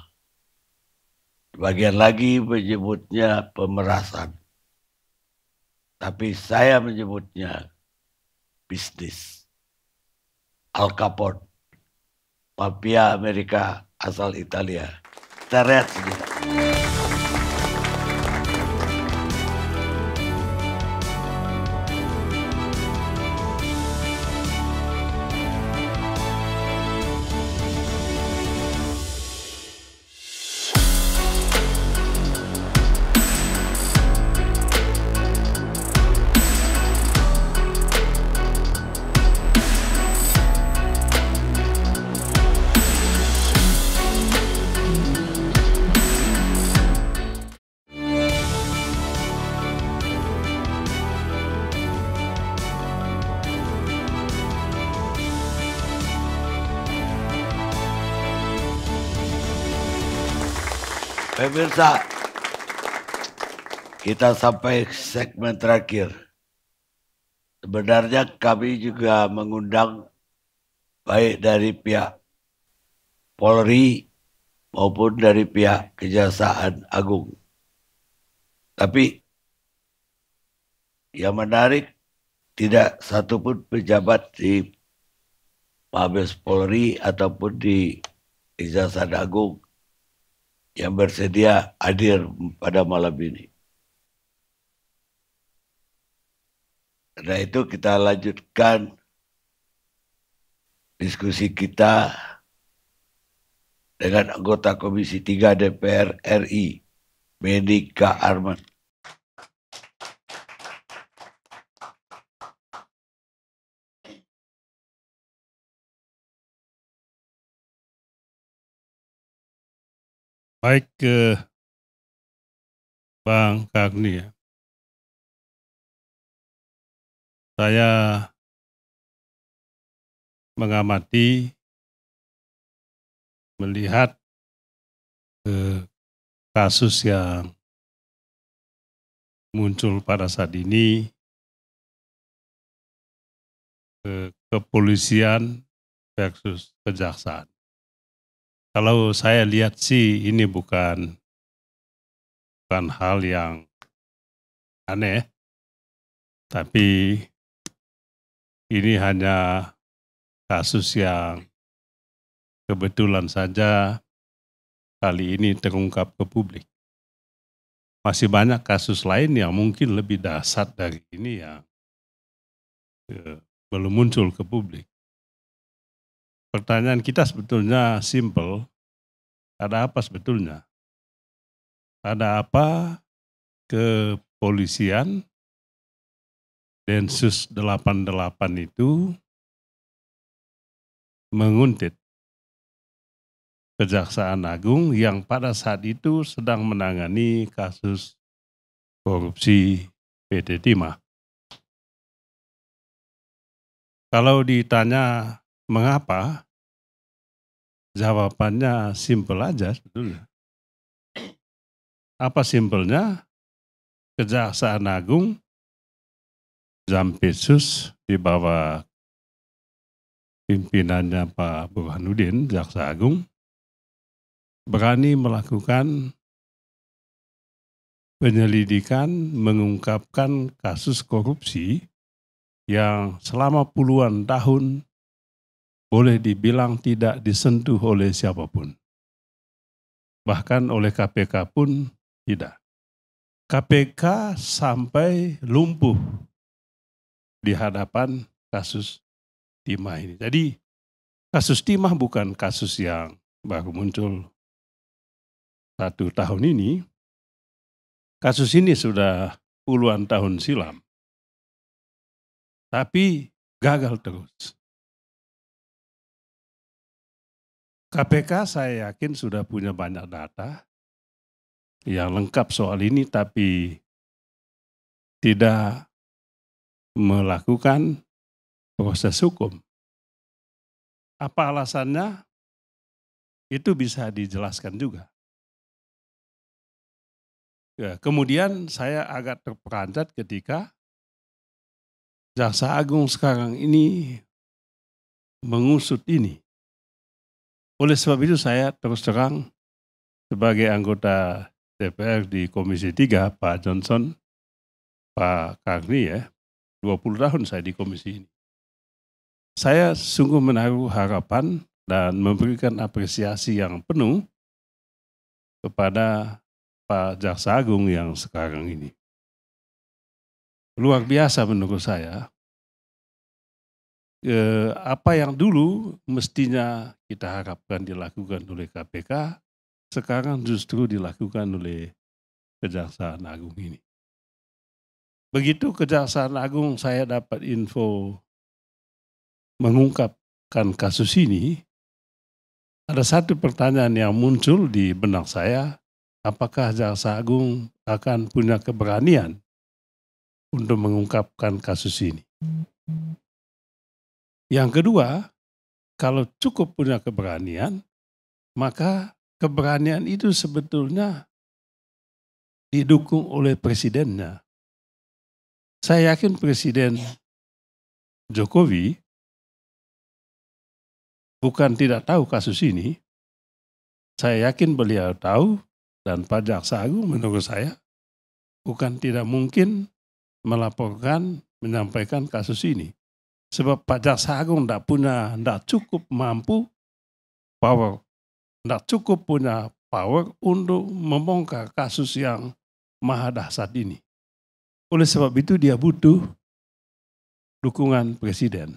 Sebagian lagi menyebutnya pemerasan. Tapi saya menyebutnya bisnis. Al Capone, mafia Amerika asal Italia. Kita lihat Kita sampai segmen terakhir. Sebenarnya kami juga mengundang baik dari pihak Polri maupun dari pihak Kejaksaan Agung. Tapi yang menarik tidak satupun pejabat di Mabes Polri ataupun di Kejaksaan Agung yang bersedia hadir pada malam ini. Karena itu kita lanjutkan diskusi kita dengan anggota Komisi 3 DPR RI, Medika Arman. Baik, ke Bang Kagni ya. saya mengamati, melihat eh, kasus yang muncul pada saat ini, eh, kepolisian versus kejaksaan. Kalau saya lihat sih ini bukan bukan hal yang aneh, tapi ini hanya kasus yang kebetulan saja kali ini terungkap ke publik. Masih banyak kasus lain yang mungkin lebih dasar dari ini yang e, belum muncul ke publik. Pertanyaan kita sebetulnya simple. Ada apa sebetulnya? Ada apa kepolisian Densus 88 itu menguntit Kejaksaan Agung yang pada saat itu sedang menangani kasus korupsi PT Timah. Kalau ditanya mengapa, jawabannya simpel aja sebetulnya. Apa simpelnya? Kejaksaan Agung Zampitsus di bawah pimpinannya Pak Burhanuddin, Jaksa Agung, berani melakukan penyelidikan mengungkapkan kasus korupsi yang selama puluhan tahun boleh dibilang tidak disentuh oleh siapapun. Bahkan oleh KPK pun tidak. KPK sampai lumpuh di hadapan kasus timah ini. Jadi kasus timah bukan kasus yang baru muncul satu tahun ini. Kasus ini sudah puluhan tahun silam. Tapi gagal terus. KPK saya yakin sudah punya banyak data yang lengkap soal ini tapi tidak melakukan proses hukum. Apa alasannya? Itu bisa dijelaskan juga. Ya, kemudian saya agak terperanjat ketika Jaksa Agung sekarang ini mengusut ini. Oleh sebab itu saya terus terang sebagai anggota DPR di Komisi 3, Pak Johnson, Pak Karni ya, 20 tahun saya di komisi ini. Saya sungguh menaruh harapan dan memberikan apresiasi yang penuh kepada Pak Jaksa Agung yang sekarang ini. Luar biasa menurut saya. E, apa yang dulu mestinya kita harapkan dilakukan oleh KPK, sekarang justru dilakukan oleh Kejaksaan Agung ini. Begitu Kejaksaan Agung saya dapat info mengungkapkan kasus ini, ada satu pertanyaan yang muncul di benak saya, apakah Jaksa Agung akan punya keberanian untuk mengungkapkan kasus ini? Yang kedua, kalau cukup punya keberanian, maka keberanian itu sebetulnya didukung oleh presidennya. Saya yakin Presiden Jokowi bukan tidak tahu kasus ini. Saya yakin beliau tahu dan Pak Jaksa Agung menurut saya bukan tidak mungkin melaporkan menyampaikan kasus ini. Sebab Pak Jaksa Agung tidak punya, tidak cukup mampu power, tidak cukup punya power untuk membongkar kasus yang maha dahsyat ini. Oleh sebab itu dia butuh dukungan presiden.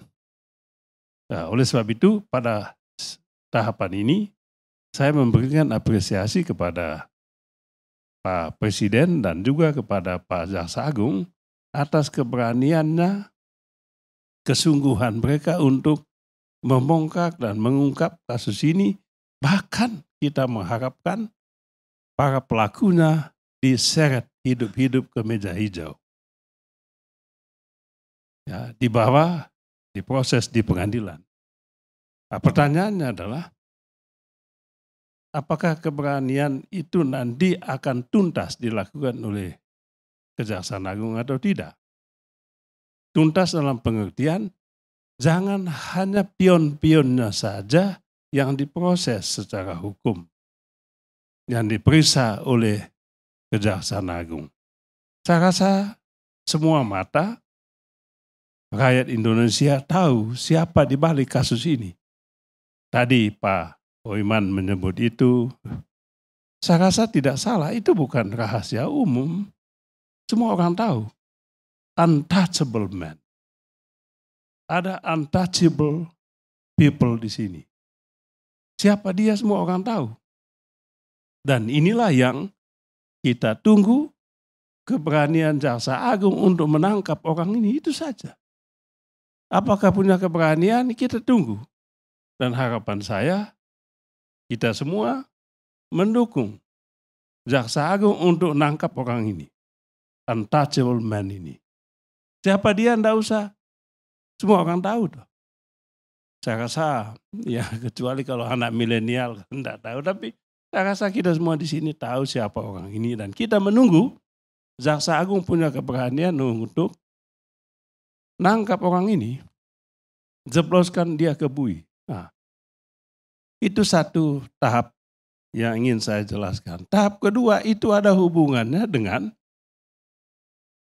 Nah, oleh sebab itu pada tahapan ini saya memberikan apresiasi kepada Pak Presiden dan juga kepada Pak Jaksa Agung atas keberaniannya, kesungguhan mereka untuk membongkar dan mengungkap kasus ini. Bahkan kita mengharapkan para pelakunya diseret hidup-hidup ke meja hijau ya, dibawa diproses di pengadilan. Nah, pertanyaannya adalah apakah keberanian itu nanti akan tuntas dilakukan oleh Kejaksaan Agung atau tidak? Tuntas dalam pengertian jangan hanya pion-pionnya saja yang diproses secara hukum yang diperiksa oleh Kejaksaan Agung. Saya rasa semua mata rakyat Indonesia tahu siapa di balik kasus ini. Tadi Pak Oiman menyebut itu. Saya rasa tidak salah, itu bukan rahasia umum. Semua orang tahu. Untouchable man. Ada untouchable people di sini. Siapa dia semua orang tahu. Dan inilah yang kita tunggu keberanian jaksa agung untuk menangkap orang ini itu saja. Apakah punya keberanian? Kita tunggu. Dan harapan saya, kita semua mendukung Jaksa Agung untuk nangkap orang ini. Untouchable man ini. Siapa dia enggak usah. Semua orang tahu. Tuh. Saya rasa, ya kecuali kalau anak milenial enggak tahu. Tapi saya rasa kita semua di sini tahu siapa orang ini. Dan kita menunggu Jaksa Agung punya keberanian untuk nangkap orang ini, jebloskan dia ke bui. Nah, itu satu tahap yang ingin saya jelaskan. Tahap kedua itu ada hubungannya dengan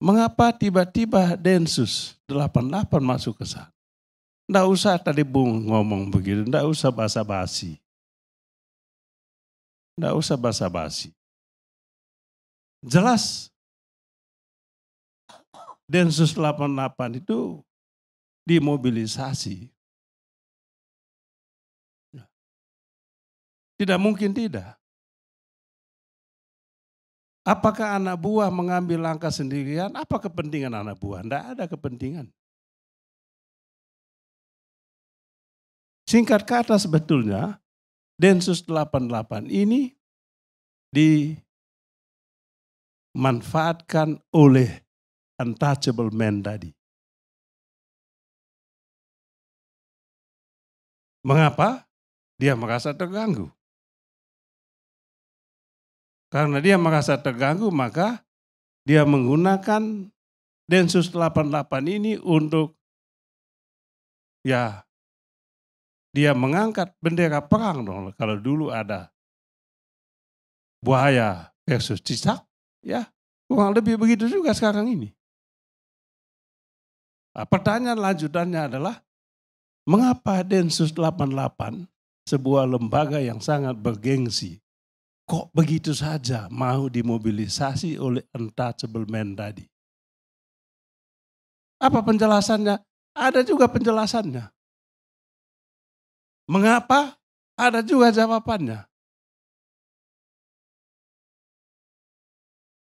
mengapa tiba-tiba Densus 88 masuk ke sana. Tidak usah tadi Bung ngomong begitu, tidak usah basa-basi. Tidak usah basa-basi. Jelas Densus 88 itu dimobilisasi. Ya. Tidak mungkin tidak. Apakah anak buah mengambil langkah sendirian? Apa kepentingan anak buah? Tidak ada kepentingan. Singkat kata sebetulnya, Densus 88 ini dimanfaatkan oleh untouchable man tadi. Mengapa? Dia merasa terganggu. Karena dia merasa terganggu, maka dia menggunakan Densus 88 ini untuk ya dia mengangkat bendera perang dong kalau dulu ada buaya versus cicak ya kurang lebih begitu juga sekarang ini Nah, pertanyaan lanjutannya adalah, mengapa Densus 88, sebuah lembaga yang sangat bergengsi, kok begitu saja mau dimobilisasi oleh untouchable men tadi? Apa penjelasannya? Ada juga penjelasannya. Mengapa? Ada juga jawabannya.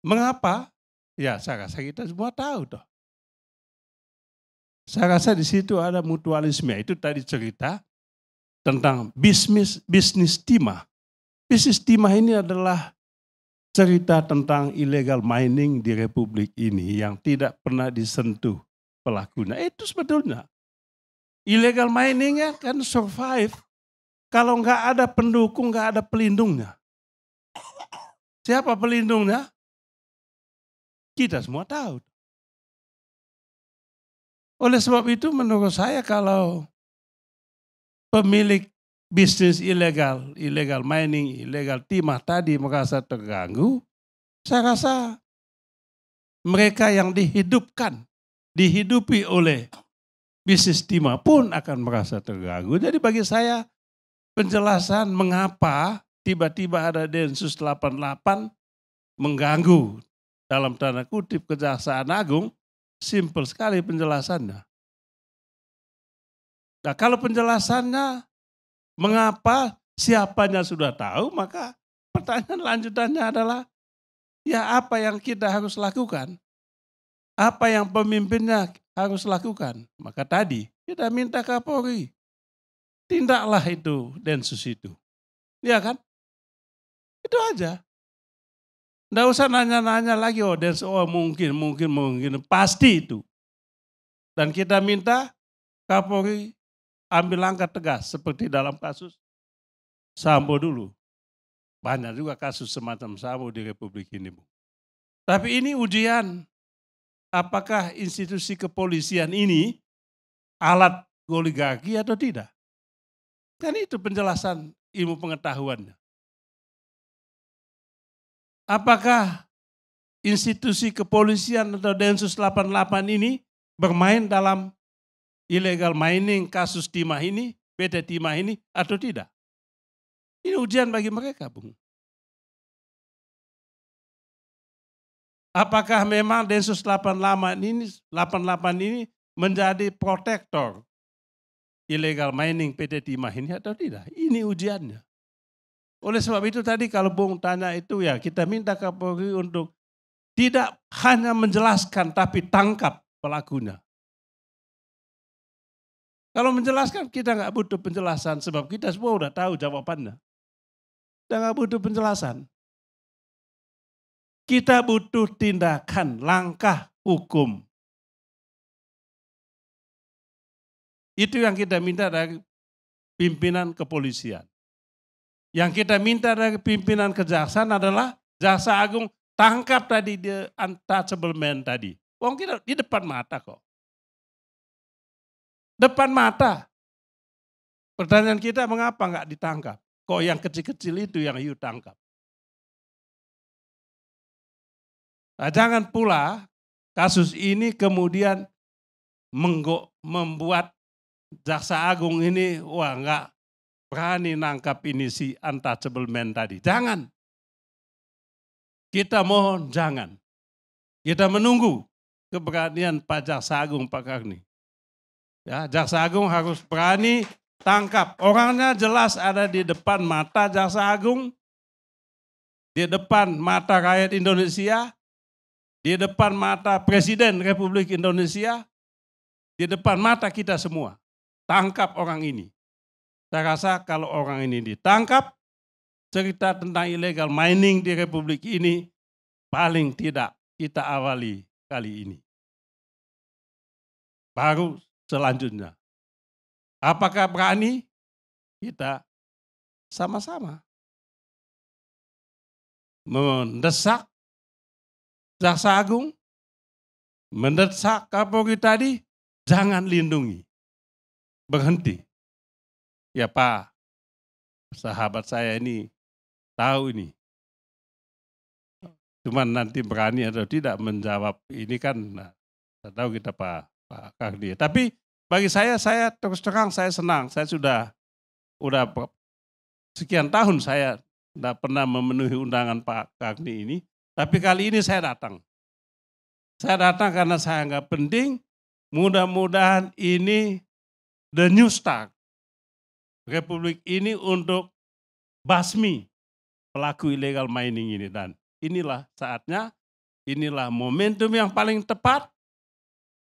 Mengapa? Ya, saya rasa kita semua tahu toh. Saya rasa di situ ada mutualisme. Itu tadi cerita tentang bisnis bisnis timah. Bisnis timah ini adalah cerita tentang illegal mining di republik ini yang tidak pernah disentuh pelakunya. Itu sebetulnya. Illegal miningnya kan survive kalau nggak ada pendukung, nggak ada pelindungnya. Siapa pelindungnya? Kita semua tahu. Oleh sebab itu menurut saya kalau pemilik bisnis ilegal, ilegal mining, ilegal timah tadi merasa terganggu, saya rasa mereka yang dihidupkan, dihidupi oleh bisnis timah pun akan merasa terganggu. Jadi bagi saya penjelasan mengapa tiba-tiba ada Densus 88 mengganggu dalam tanda kutip Kejaksaan Agung Simple sekali penjelasannya. Nah, kalau penjelasannya mengapa siapanya sudah tahu, maka pertanyaan lanjutannya adalah ya apa yang kita harus lakukan? Apa yang pemimpinnya harus lakukan? Maka tadi kita minta Kapolri. Tindaklah itu Densus itu. ya kan? Itu aja. Nggak usah nanya-nanya lagi, oh, there's, oh mungkin, mungkin, mungkin. Pasti itu. Dan kita minta Kapolri ambil langkah tegas seperti dalam kasus Sambo dulu. Banyak juga kasus semacam Sambo di Republik ini. Bu. Tapi ini ujian. Apakah institusi kepolisian ini alat oligarki atau tidak? Kan itu penjelasan ilmu pengetahuannya apakah institusi kepolisian atau Densus 88 ini bermain dalam illegal mining kasus timah ini, PT timah ini atau tidak? Ini ujian bagi mereka, Bung. Apakah memang Densus 88 ini 88 ini menjadi protektor illegal mining PT timah ini atau tidak? Ini ujiannya. Oleh sebab itu tadi kalau Bung tanya itu ya kita minta Kapolri untuk tidak hanya menjelaskan tapi tangkap pelakunya. Kalau menjelaskan kita nggak butuh penjelasan sebab kita semua udah tahu jawabannya. Kita nggak butuh penjelasan. Kita butuh tindakan, langkah hukum. Itu yang kita minta dari pimpinan kepolisian. Yang kita minta dari pimpinan kejaksaan adalah jaksa agung tangkap tadi dia untouchable man tadi. Wong kita di depan mata kok. Depan mata. Pertanyaan kita mengapa nggak ditangkap? Kok yang kecil-kecil itu yang you tangkap? Nah, jangan pula kasus ini kemudian membuat jaksa agung ini wah nggak berani nangkap ini si untouchable man tadi. Jangan. Kita mohon jangan. Kita menunggu keberanian Pak Jaksa Agung Pak Karni. Ya, Jaksa Agung harus berani tangkap. Orangnya jelas ada di depan mata Jaksa Agung, di depan mata rakyat Indonesia, di depan mata Presiden Republik Indonesia, di depan mata kita semua. Tangkap orang ini. Saya rasa kalau orang ini ditangkap, cerita tentang illegal mining di Republik ini paling tidak kita awali kali ini. Baru selanjutnya. Apakah berani? Kita sama-sama mendesak Jaksa Agung, mendesak Kapolri tadi, jangan lindungi. Berhenti ya Pak, sahabat saya ini tahu ini. Cuman nanti berani atau tidak menjawab ini kan, nah, tak tahu kita Pak, Pak Kardi. Tapi bagi saya, saya terus terang saya senang. Saya sudah, udah sekian tahun saya tidak pernah memenuhi undangan Pak Kardi ini. Tapi kali ini saya datang. Saya datang karena saya nggak penting. Mudah-mudahan ini the new start republik ini untuk basmi pelaku illegal mining ini dan inilah saatnya inilah momentum yang paling tepat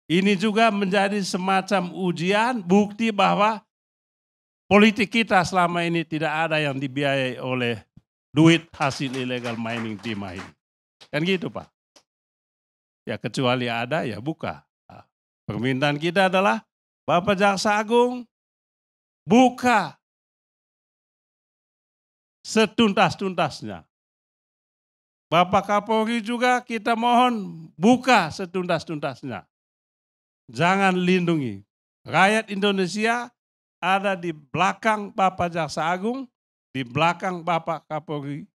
ini juga menjadi semacam ujian bukti bahwa politik kita selama ini tidak ada yang dibiayai oleh duit hasil illegal mining di ini. Kan gitu Pak. Ya kecuali ada ya buka. Permintaan kita adalah Bapak Jaksa Agung buka setuntas-tuntasnya. Bapak Kapolri juga kita mohon buka setuntas-tuntasnya. Jangan lindungi. Rakyat Indonesia ada di belakang Bapak Jaksa Agung, di belakang Bapak Kapolri,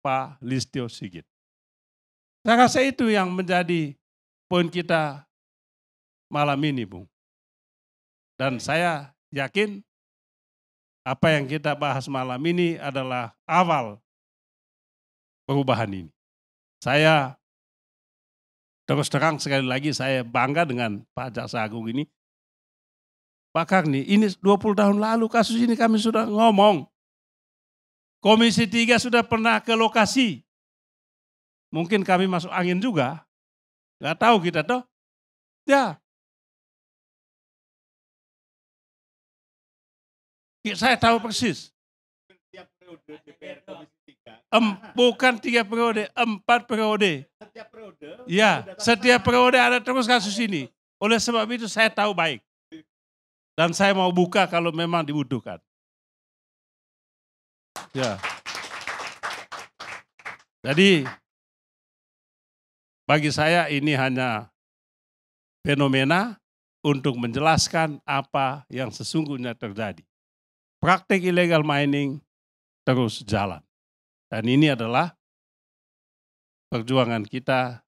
Pak Listio Sigit. Saya rasa itu yang menjadi poin kita malam ini, Bung. Dan saya yakin apa yang kita bahas malam ini adalah awal perubahan ini. Saya terus terang sekali lagi saya bangga dengan Pak Jaksa Agung ini. Pak Karni, ini 20 tahun lalu kasus ini kami sudah ngomong. Komisi 3 sudah pernah ke lokasi. Mungkin kami masuk angin juga. Gak tahu kita tuh Ya, Ya, saya tahu persis. Em, bukan tiga periode, empat periode. Setiap periode. Ya, setiap periode ada terus kasus ini. Oleh sebab itu saya tahu baik. Dan saya mau buka kalau memang dibutuhkan. Ya. Jadi bagi saya ini hanya fenomena untuk menjelaskan apa yang sesungguhnya terjadi. Praktik illegal mining terus jalan. Dan ini adalah perjuangan kita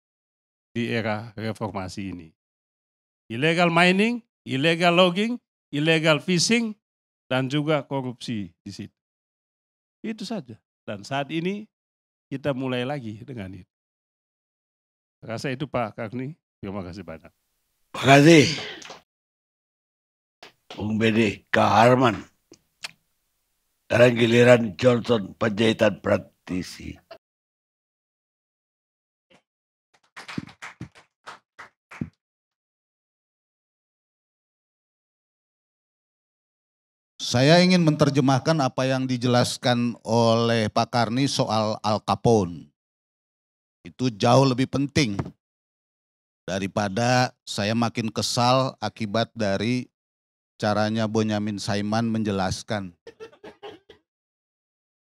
di era reformasi ini. Illegal mining, illegal logging, illegal fishing, dan juga korupsi di situ. Itu saja. Dan saat ini kita mulai lagi dengan itu. Rasa itu Pak Karni. terima kasih banyak. Terima kasih. Bung Bede, Kak Harman. Sekarang giliran Johnson penjahitan praktisi. Saya ingin menerjemahkan apa yang dijelaskan oleh Pak Karni soal Al Capone. Itu jauh lebih penting daripada saya makin kesal akibat dari caranya Bonyamin Saiman menjelaskan.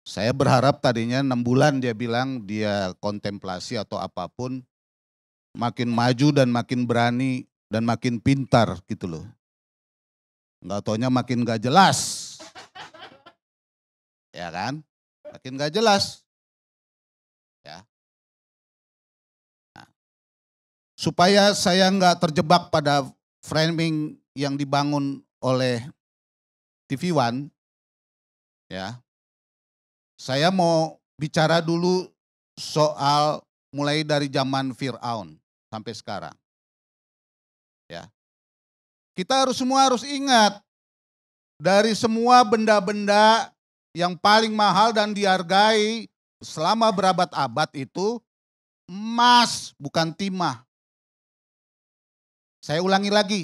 Saya berharap tadinya enam bulan dia bilang dia kontemplasi atau apapun, makin maju dan makin berani dan makin pintar gitu loh. Nggak taunya makin gak jelas. Ya kan? Makin gak jelas. Ya. Nah. Supaya saya nggak terjebak pada framing yang dibangun oleh TV One, ya, saya mau bicara dulu soal mulai dari zaman Fir'aun sampai sekarang. Ya. Kita harus semua harus ingat dari semua benda-benda yang paling mahal dan dihargai selama berabad-abad itu emas bukan timah. Saya ulangi lagi,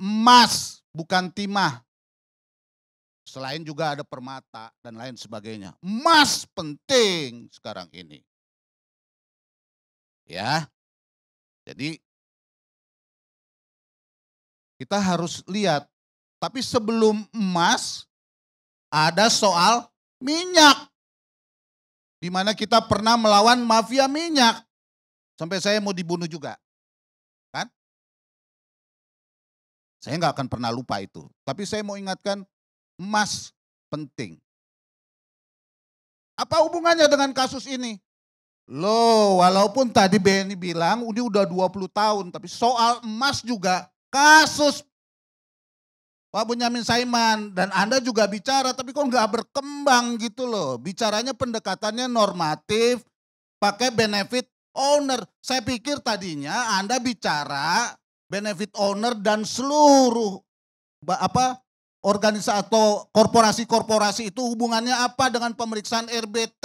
emas bukan timah. Selain juga ada permata dan lain sebagainya. Emas penting sekarang ini. Ya. Jadi kita harus lihat. Tapi sebelum emas ada soal minyak. Di mana kita pernah melawan mafia minyak. Sampai saya mau dibunuh juga. Kan? Saya nggak akan pernah lupa itu. Tapi saya mau ingatkan emas penting. Apa hubungannya dengan kasus ini? Loh, walaupun tadi Benny bilang ini udah 20 tahun, tapi soal emas juga kasus Pak Bunyamin Saiman dan Anda juga bicara, tapi kok nggak berkembang gitu loh. Bicaranya pendekatannya normatif, pakai benefit owner. Saya pikir tadinya Anda bicara benefit owner dan seluruh apa organisasi atau korporasi-korporasi itu hubungannya apa dengan pemeriksaan RBT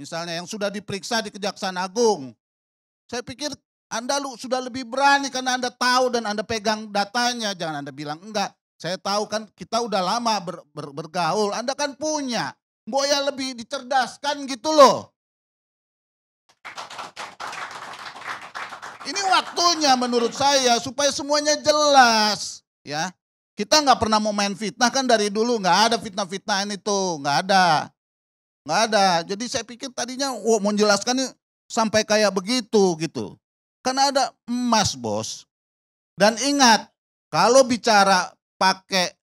misalnya yang sudah diperiksa di Kejaksaan Agung. Saya pikir Anda lu sudah lebih berani karena Anda tahu dan Anda pegang datanya, jangan Anda bilang enggak. Saya tahu kan kita udah lama ber, ber, bergaul, Anda kan punya. Mbok ya lebih dicerdaskan gitu loh. Ini waktunya menurut saya supaya semuanya jelas ya. Kita nggak pernah mau main fitnah kan dari dulu nggak ada fitnah fitnah ini tuh nggak ada nggak ada. Jadi saya pikir tadinya wow, mau jelaskan sampai kayak begitu gitu. Karena ada emas bos. Dan ingat kalau bicara pakai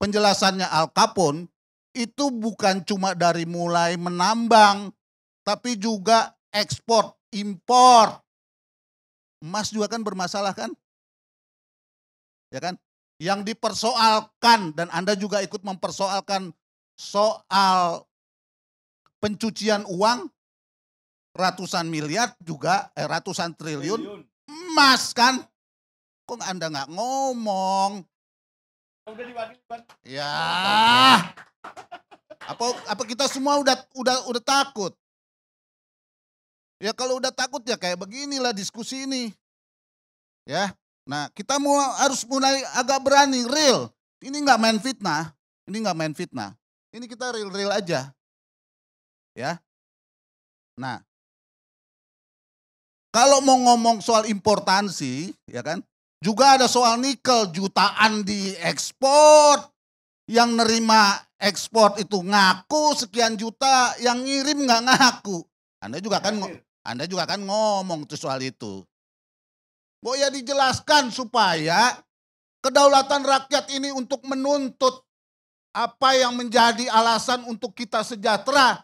penjelasannya Al Capone itu bukan cuma dari mulai menambang tapi juga ekspor, impor. Emas juga kan bermasalah kan? Ya kan? yang dipersoalkan dan Anda juga ikut mempersoalkan soal pencucian uang ratusan miliar juga eh, ratusan triliun, triliun emas kan kok Anda nggak ngomong udah dibagi ya apa apa kita semua udah udah udah takut ya kalau udah takut ya kayak beginilah diskusi ini ya Nah kita mau harus mulai agak berani, real. Ini nggak main fitnah, ini nggak main fitnah. Ini kita real-real aja. Ya. Nah, kalau mau ngomong soal importansi, ya kan? Juga ada soal nikel jutaan di ekspor. Yang nerima ekspor itu ngaku sekian juta, yang ngirim nggak ngaku. Anda juga kan Anda juga kan ngomong tuh soal itu. Bahwa ya dijelaskan supaya kedaulatan rakyat ini untuk menuntut apa yang menjadi alasan untuk kita sejahtera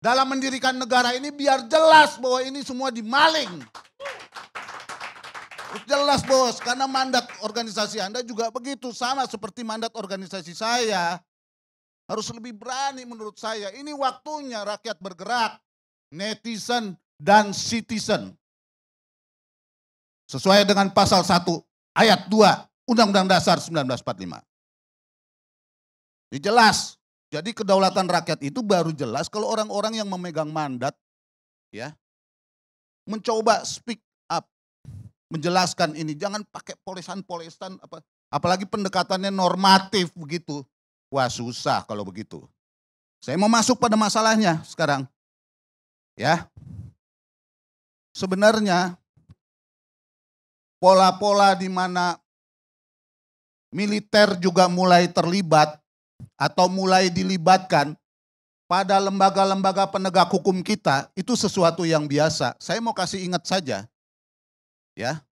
dalam mendirikan negara ini biar jelas bahwa ini semua dimaling. Jelas bos, karena mandat organisasi Anda juga begitu sama seperti mandat organisasi saya. Harus lebih berani menurut saya. Ini waktunya rakyat bergerak, netizen dan citizen. Sesuai dengan pasal 1 ayat 2 Undang-Undang Dasar 1945. Ini jelas. Jadi kedaulatan rakyat itu baru jelas kalau orang-orang yang memegang mandat ya mencoba speak up, menjelaskan ini. Jangan pakai polesan-polesan apa apalagi pendekatannya normatif begitu. Wah, susah kalau begitu. Saya mau masuk pada masalahnya sekarang. Ya. Sebenarnya pola-pola di mana militer juga mulai terlibat atau mulai dilibatkan pada lembaga-lembaga penegak hukum kita itu sesuatu yang biasa. Saya mau kasih ingat saja. Ya.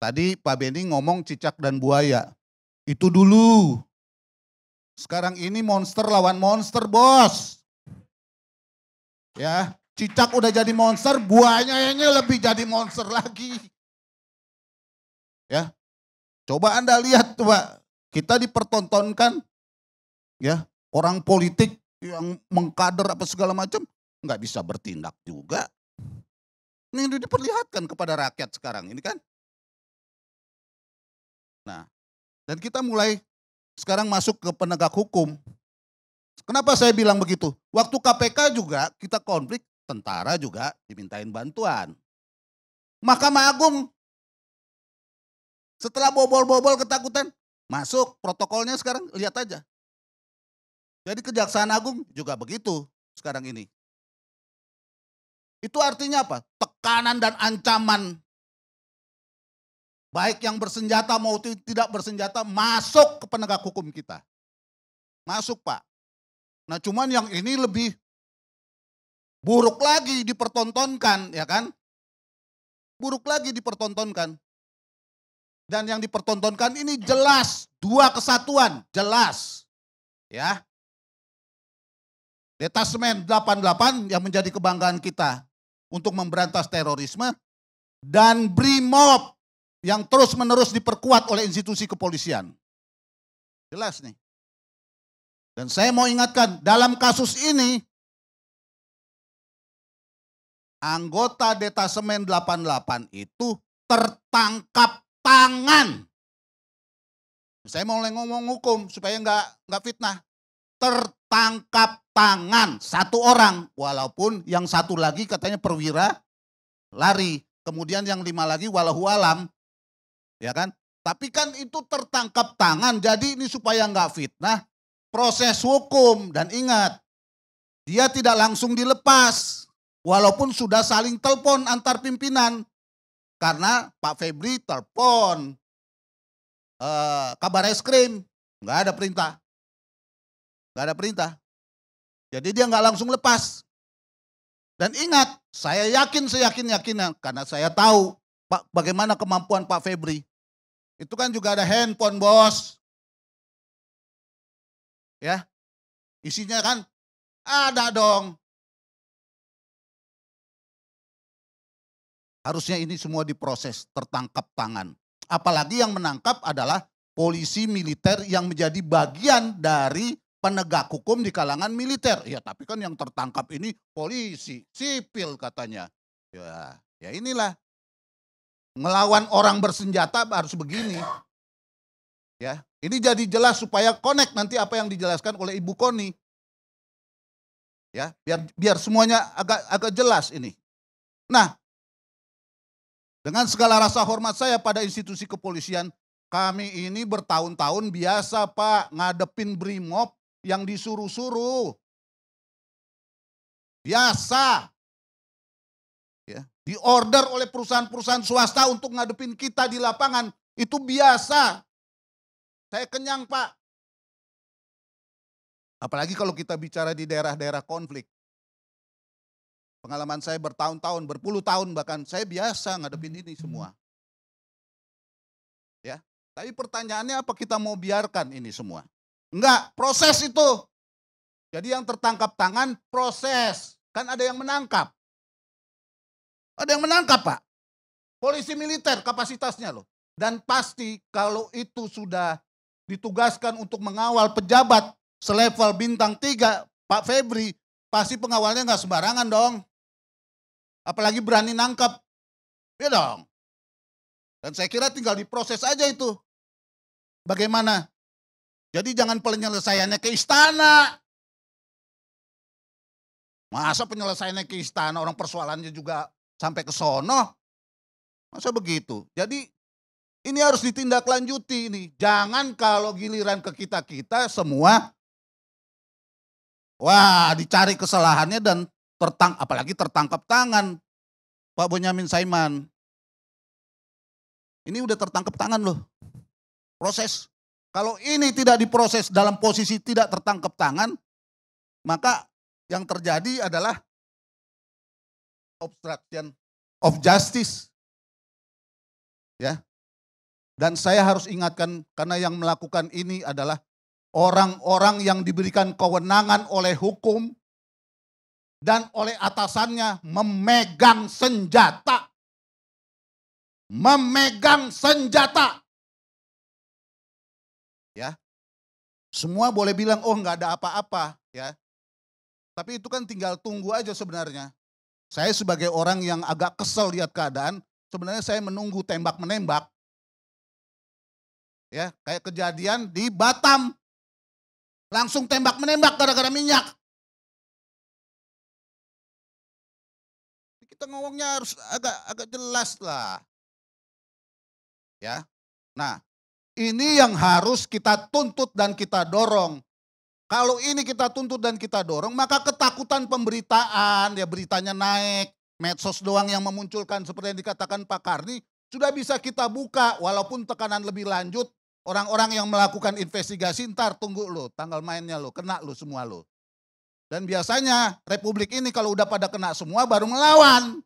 Tadi Pak Beni ngomong cicak dan buaya. Itu dulu. Sekarang ini monster lawan monster, Bos. Ya, cicak udah jadi monster, buayanya lebih jadi monster lagi. Ya. Coba Anda lihat coba kita dipertontonkan ya, orang politik yang mengkader apa segala macam nggak bisa bertindak juga. Ini diperlihatkan kepada rakyat sekarang ini kan. Nah, dan kita mulai sekarang masuk ke penegak hukum. Kenapa saya bilang begitu? Waktu KPK juga kita konflik, tentara juga dimintain bantuan. Mahkamah Agung setelah bobol-bobol ketakutan, masuk protokolnya sekarang lihat aja. Jadi Kejaksaan Agung juga begitu sekarang ini. Itu artinya apa? Tekanan dan ancaman baik yang bersenjata maupun tidak bersenjata masuk ke penegak hukum kita. Masuk, Pak. Nah, cuman yang ini lebih buruk lagi dipertontonkan, ya kan? Buruk lagi dipertontonkan dan yang dipertontonkan ini jelas dua kesatuan, jelas. Ya. Detasmen 88 yang menjadi kebanggaan kita untuk memberantas terorisme dan BRIMOB yang terus-menerus diperkuat oleh institusi kepolisian. Jelas nih. Dan saya mau ingatkan, dalam kasus ini anggota detasemen 88 itu tertangkap tangan. Saya mau ngomong hukum supaya nggak nggak fitnah. Tertangkap tangan satu orang, walaupun yang satu lagi katanya perwira lari, kemudian yang lima lagi walau alam, ya kan? Tapi kan itu tertangkap tangan, jadi ini supaya nggak fitnah. Proses hukum dan ingat, dia tidak langsung dilepas, walaupun sudah saling telepon antar pimpinan. Karena Pak Febri telepon eh, kabar krim nggak ada perintah, nggak ada perintah. Jadi dia nggak langsung lepas. Dan ingat, saya yakin saya seyakin yakinnya karena saya tahu Pak bagaimana kemampuan Pak Febri. Itu kan juga ada handphone bos, ya isinya kan ada dong Harusnya ini semua diproses, tertangkap tangan. Apalagi yang menangkap adalah polisi militer yang menjadi bagian dari penegak hukum di kalangan militer. Ya tapi kan yang tertangkap ini polisi, sipil katanya. Ya, ya inilah. Ngelawan orang bersenjata harus begini. Ya, ini jadi jelas supaya connect nanti apa yang dijelaskan oleh Ibu Koni. Ya, biar biar semuanya agak agak jelas ini. Nah, dengan segala rasa hormat saya pada institusi kepolisian, kami ini bertahun-tahun biasa Pak ngadepin brimob yang disuruh-suruh. Biasa. Ya, diorder oleh perusahaan-perusahaan swasta untuk ngadepin kita di lapangan itu biasa. Saya kenyang, Pak. Apalagi kalau kita bicara di daerah-daerah konflik. Pengalaman saya bertahun-tahun, berpuluh tahun bahkan saya biasa ngadepin ini semua. Ya. Tapi pertanyaannya apa kita mau biarkan ini semua? Enggak, proses itu. Jadi yang tertangkap tangan proses. Kan ada yang menangkap. Ada yang menangkap, Pak. Polisi militer kapasitasnya loh. Dan pasti kalau itu sudah ditugaskan untuk mengawal pejabat selevel bintang tiga Pak Febri, pasti pengawalnya nggak sembarangan dong. Apalagi berani nangkap. Ya dong. Dan saya kira tinggal diproses aja itu. Bagaimana? Jadi jangan penyelesaiannya ke istana. Masa penyelesaiannya ke istana, orang persoalannya juga sampai ke sono. Masa begitu? Jadi ini harus ditindaklanjuti ini. Jangan kalau giliran ke kita-kita semua wah dicari kesalahannya dan tertang apalagi tertangkap tangan Pak Bonyamin Saiman. Ini udah tertangkap tangan loh. Proses. Kalau ini tidak diproses dalam posisi tidak tertangkap tangan, maka yang terjadi adalah obstruction of justice. Ya. Dan saya harus ingatkan karena yang melakukan ini adalah orang-orang yang diberikan kewenangan oleh hukum dan oleh atasannya memegang senjata. Memegang senjata. Ya. Semua boleh bilang, oh nggak ada apa-apa. ya. Tapi itu kan tinggal tunggu aja sebenarnya. Saya sebagai orang yang agak kesel lihat keadaan, sebenarnya saya menunggu tembak-menembak. Ya, kayak kejadian di Batam. Langsung tembak-menembak gara-gara minyak. kita ngomongnya harus agak agak jelas lah. Ya. Nah, ini yang harus kita tuntut dan kita dorong. Kalau ini kita tuntut dan kita dorong, maka ketakutan pemberitaan, ya beritanya naik, medsos doang yang memunculkan seperti yang dikatakan Pak Karni, sudah bisa kita buka walaupun tekanan lebih lanjut, orang-orang yang melakukan investigasi ntar tunggu lo, tanggal mainnya lo, kena lo semua lo. Dan biasanya republik ini kalau udah pada kena semua baru melawan.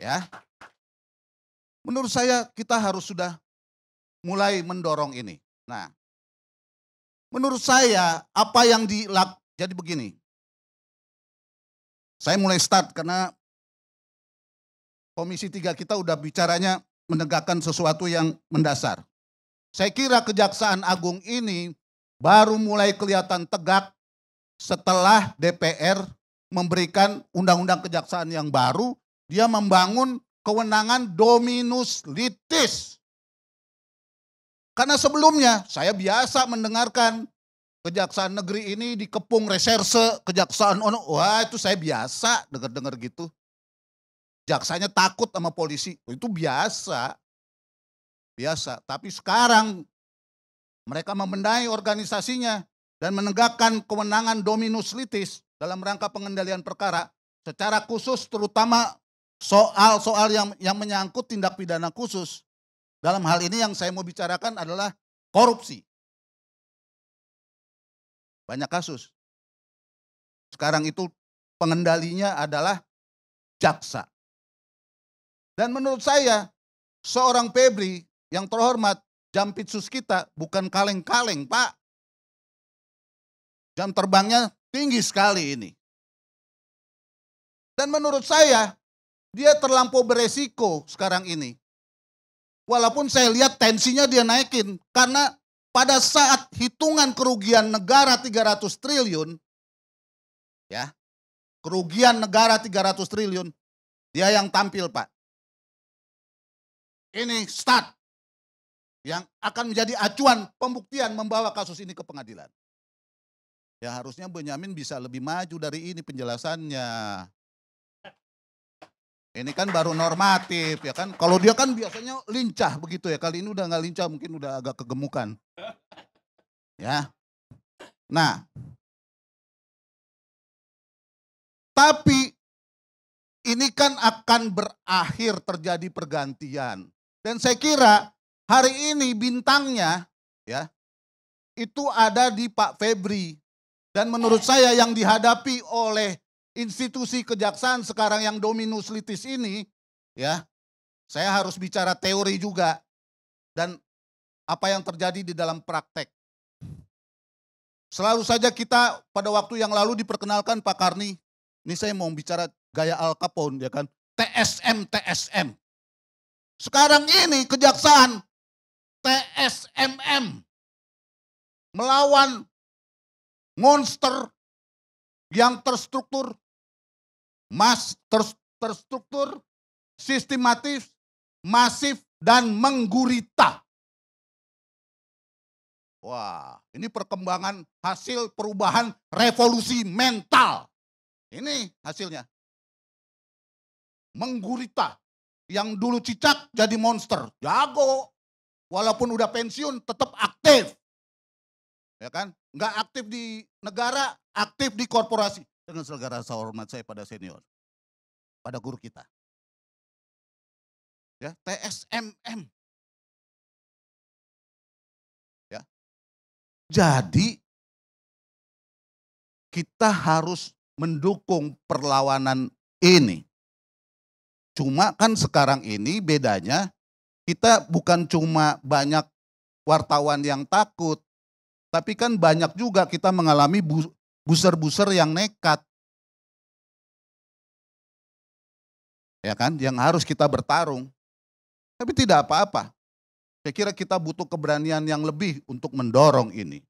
Ya. Menurut saya kita harus sudah mulai mendorong ini. Nah, menurut saya apa yang dilak jadi begini. Saya mulai start karena Komisi 3 kita udah bicaranya menegakkan sesuatu yang mendasar. Saya kira Kejaksaan Agung ini baru mulai kelihatan tegak setelah DPR memberikan undang-undang kejaksaan yang baru, dia membangun kewenangan dominus litis. Karena sebelumnya saya biasa mendengarkan kejaksaan negeri ini dikepung reserse, kejaksaan ono, wah itu saya biasa dengar-dengar gitu. Jaksanya takut sama polisi, itu biasa biasa. Tapi sekarang mereka membenahi organisasinya dan menegakkan kewenangan dominus litis dalam rangka pengendalian perkara secara khusus terutama soal-soal yang yang menyangkut tindak pidana khusus. Dalam hal ini yang saya mau bicarakan adalah korupsi. Banyak kasus. Sekarang itu pengendalinya adalah jaksa. Dan menurut saya, seorang Febri yang terhormat, jam pitsus kita bukan kaleng-kaleng, Pak. Jam terbangnya tinggi sekali ini. Dan menurut saya, dia terlampau beresiko sekarang ini. Walaupun saya lihat tensinya dia naikin. Karena pada saat hitungan kerugian negara 300 triliun, ya kerugian negara 300 triliun, dia yang tampil Pak. Ini start yang akan menjadi acuan pembuktian membawa kasus ini ke pengadilan. Ya harusnya Benyamin bisa lebih maju dari ini penjelasannya. Ini kan baru normatif ya kan. Kalau dia kan biasanya lincah begitu ya. Kali ini udah nggak lincah mungkin udah agak kegemukan. Ya. Nah. Tapi ini kan akan berakhir terjadi pergantian. Dan saya kira Hari ini bintangnya ya itu ada di Pak Febri. Dan menurut saya yang dihadapi oleh institusi kejaksaan sekarang yang dominus litis ini ya saya harus bicara teori juga dan apa yang terjadi di dalam praktek. Selalu saja kita pada waktu yang lalu diperkenalkan Pak Karni, ini saya mau bicara gaya Al Capone ya kan, TSM, TSM. Sekarang ini kejaksaan PSMM melawan monster yang terstruktur, mas ter, terstruktur, sistematis, masif dan menggurita. Wah, ini perkembangan hasil perubahan revolusi mental. Ini hasilnya. Menggurita. Yang dulu cicak jadi monster. Jago. Walaupun udah pensiun tetap aktif. Ya kan? Nggak aktif di negara, aktif di korporasi. Dengan segala rasa hormat saya pada senior. Pada guru kita. Ya, TSMM. Ya. Jadi kita harus mendukung perlawanan ini. Cuma kan sekarang ini bedanya kita bukan cuma banyak wartawan yang takut, tapi kan banyak juga kita mengalami buser-buser yang nekat. Ya kan, yang harus kita bertarung. Tapi tidak apa-apa. Saya kira kita butuh keberanian yang lebih untuk mendorong ini.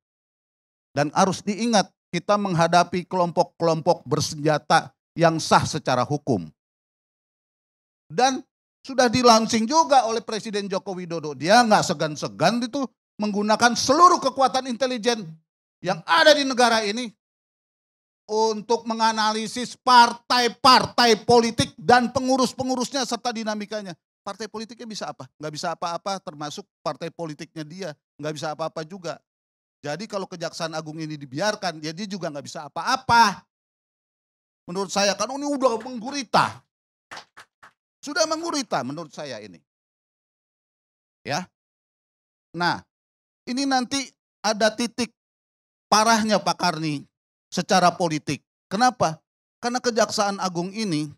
Dan harus diingat, kita menghadapi kelompok-kelompok bersenjata yang sah secara hukum. Dan sudah dilansing juga oleh Presiden Joko Widodo. Dia nggak segan-segan itu menggunakan seluruh kekuatan intelijen yang ada di negara ini untuk menganalisis partai-partai politik dan pengurus-pengurusnya serta dinamikanya. Partai politiknya bisa apa? Nggak bisa apa-apa termasuk partai politiknya dia. Nggak bisa apa-apa juga. Jadi kalau Kejaksaan Agung ini dibiarkan, ya dia juga nggak bisa apa-apa. Menurut saya kan ini udah menggurita. Sudah mengurita menurut saya ini. Ya. Nah, ini nanti ada titik parahnya Pak Karni secara politik. Kenapa? Karena Kejaksaan Agung ini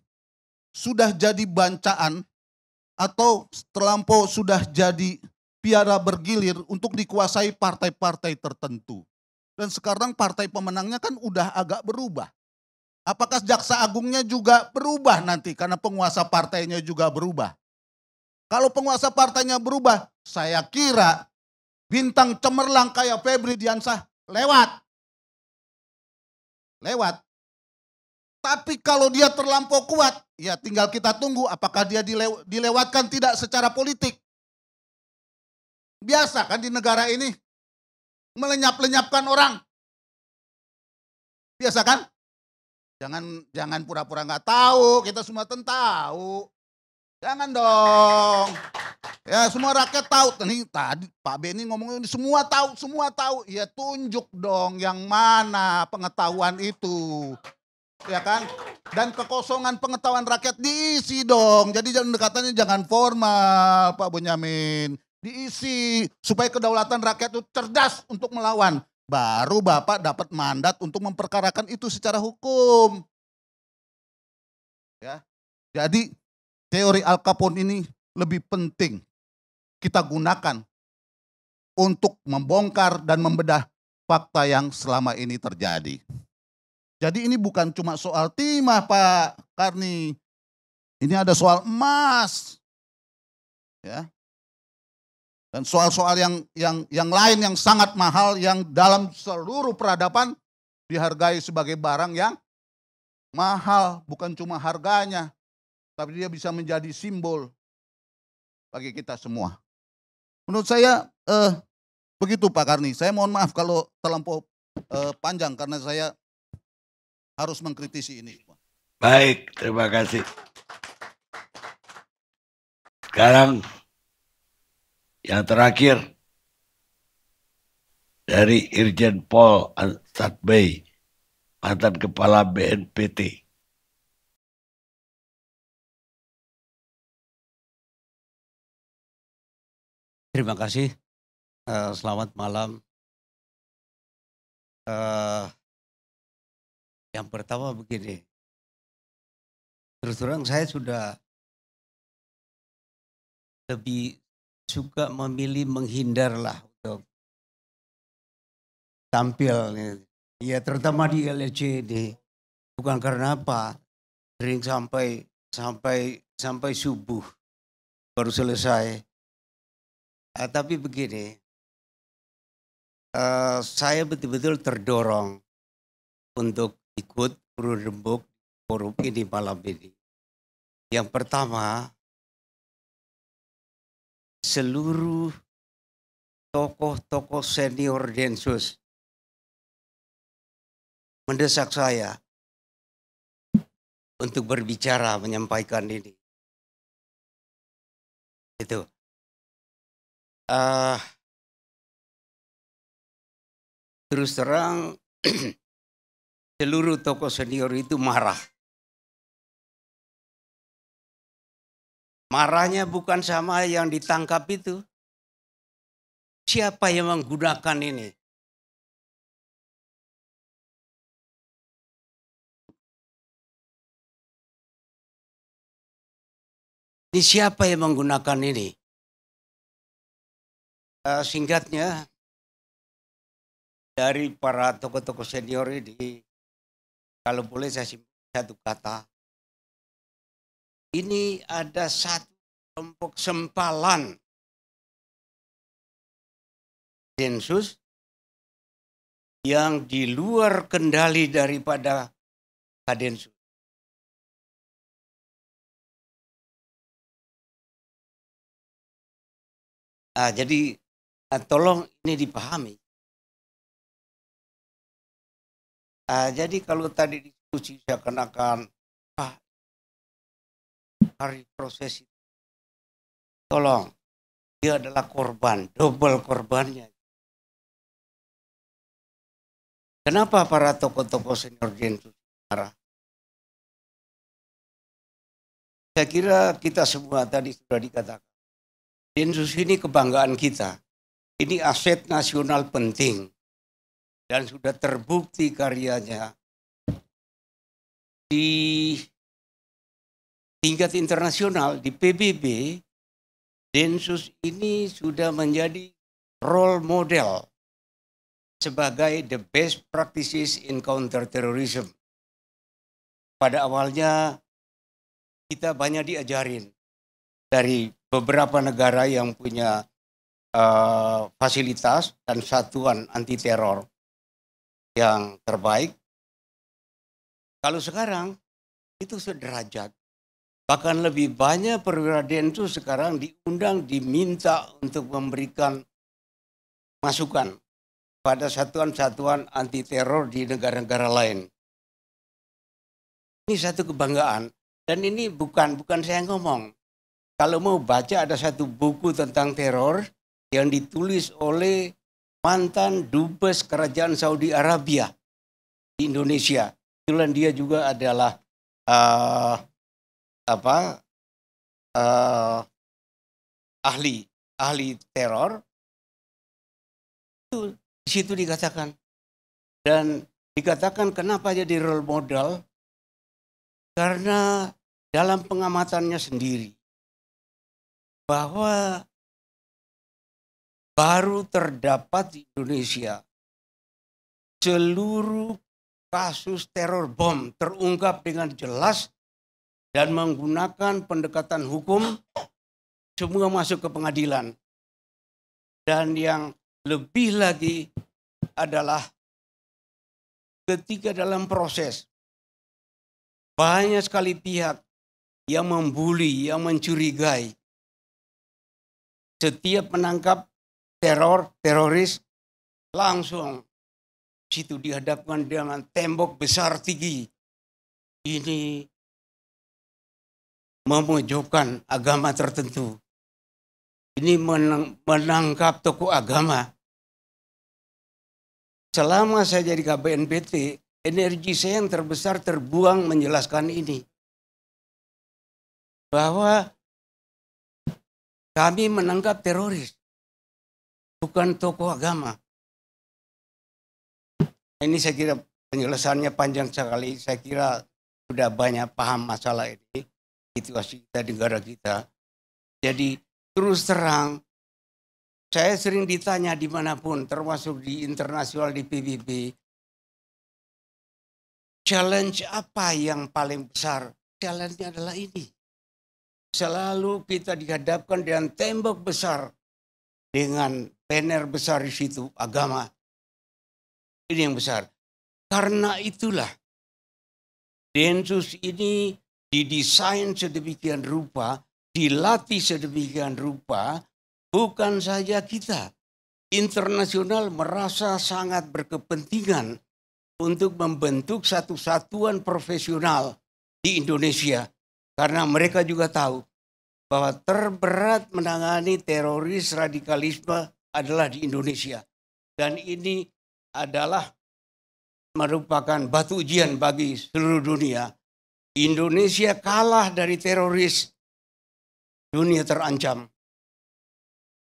sudah jadi bancaan atau terlampau sudah jadi piara bergilir untuk dikuasai partai-partai tertentu. Dan sekarang partai pemenangnya kan udah agak berubah. Apakah jaksa agungnya juga berubah nanti karena penguasa partainya juga berubah? Kalau penguasa partainya berubah, saya kira bintang cemerlang kayak Febri Diansah lewat. Lewat. Tapi kalau dia terlampau kuat, ya tinggal kita tunggu apakah dia dilew dilewatkan tidak secara politik. Biasa kan di negara ini melenyap-lenyapkan orang. Biasa kan? Jangan jangan pura-pura nggak -pura tahu, kita semua tentu tahu. Jangan dong. Ya semua rakyat tahu. ini tadi Pak Beni ngomong ini semua tahu, semua tahu. Ya tunjuk dong yang mana pengetahuan itu. Ya kan? Dan kekosongan pengetahuan rakyat diisi dong. Jadi jangan dekatannya jangan formal Pak Bunyamin. Diisi supaya kedaulatan rakyat itu cerdas untuk melawan. Baru Bapak dapat mandat untuk memperkarakan itu secara hukum. Ya. Jadi teori Al Capone ini lebih penting kita gunakan untuk membongkar dan membedah fakta yang selama ini terjadi. Jadi ini bukan cuma soal timah Pak Karni. Ini ada soal emas. Ya dan soal-soal yang yang yang lain yang sangat mahal yang dalam seluruh peradaban dihargai sebagai barang yang mahal bukan cuma harganya tapi dia bisa menjadi simbol bagi kita semua. Menurut saya eh, begitu Pak Karni. Saya mohon maaf kalau terlampau eh, panjang karena saya harus mengkritisi ini. Baik, terima kasih. Sekarang yang terakhir dari Irjen Pol Satbay, mantan kepala BNPT. Terima kasih. Uh, selamat malam. Uh, yang pertama begini, terus terang saya sudah lebih suka memilih menghindarlah untuk tampil. Gitu. Ya terutama di LJ ini. Bukan karena apa, sering sampai sampai sampai subuh baru selesai. Uh, tapi begini, uh, saya betul-betul terdorong untuk ikut berdebuk rembuk forum ini malam ini. Yang pertama, seluruh tokoh-tokoh senior Densus mendesak saya untuk berbicara menyampaikan ini. Itu. Uh, terus terang seluruh tokoh senior itu marah. Marahnya bukan sama yang ditangkap itu. Siapa yang menggunakan ini? Ini siapa yang menggunakan ini? Eh, singkatnya, dari para tokoh-tokoh senior ini, kalau boleh saya simpan satu kata, ini ada satu kelompok sempalan sensus yang di luar kendali daripada kadensus. Nah, jadi ah, tolong ini dipahami. Nah, jadi kalau tadi diskusi saya kenakan hari prosesi. Tolong, dia adalah korban, double korbannya. Kenapa para tokoh-tokoh senior jenis marah? Saya kira kita semua tadi sudah dikatakan. Densus ini kebanggaan kita. Ini aset nasional penting. Dan sudah terbukti karyanya di tingkat internasional di PBB, Densus ini sudah menjadi role model sebagai the best practices in counter terrorism. Pada awalnya kita banyak diajarin dari beberapa negara yang punya uh, fasilitas dan satuan anti teror yang terbaik. Kalau sekarang itu sederajat Bahkan lebih banyak perwira densus sekarang diundang, diminta untuk memberikan masukan pada satuan-satuan anti teror di negara-negara lain. Ini satu kebanggaan dan ini bukan bukan saya ngomong. Kalau mau baca ada satu buku tentang teror yang ditulis oleh mantan dubes kerajaan Saudi Arabia di Indonesia. Kebetulan dia juga adalah uh, apa uh, ahli ahli teror itu di situ dikatakan dan dikatakan kenapa jadi role model karena dalam pengamatannya sendiri bahwa baru terdapat di Indonesia seluruh kasus teror bom terungkap dengan jelas dan menggunakan pendekatan hukum semua masuk ke pengadilan. Dan yang lebih lagi adalah ketika dalam proses banyak sekali pihak yang membuli, yang mencurigai. Setiap menangkap teror, teroris, langsung situ dihadapkan dengan tembok besar tinggi. Ini memojokkan agama tertentu. Ini menang, menangkap tokoh agama. Selama saya jadi KBNPT, energi saya yang terbesar terbuang menjelaskan ini. Bahwa kami menangkap teroris, bukan tokoh agama. Ini saya kira penjelasannya panjang sekali. Saya kira sudah banyak paham masalah ini situasi kita di negara kita. Jadi terus terang saya sering ditanya dimanapun termasuk di internasional di PBB challenge apa yang paling besar challenge-nya adalah ini selalu kita dihadapkan dengan tembok besar dengan banner besar di situ agama ini yang besar karena itulah Densus ini didesain sedemikian rupa, dilatih sedemikian rupa, bukan saja kita. Internasional merasa sangat berkepentingan untuk membentuk satu satuan profesional di Indonesia. Karena mereka juga tahu bahwa terberat menangani teroris radikalisme adalah di Indonesia. Dan ini adalah merupakan batu ujian bagi seluruh dunia Indonesia kalah dari teroris, dunia terancam.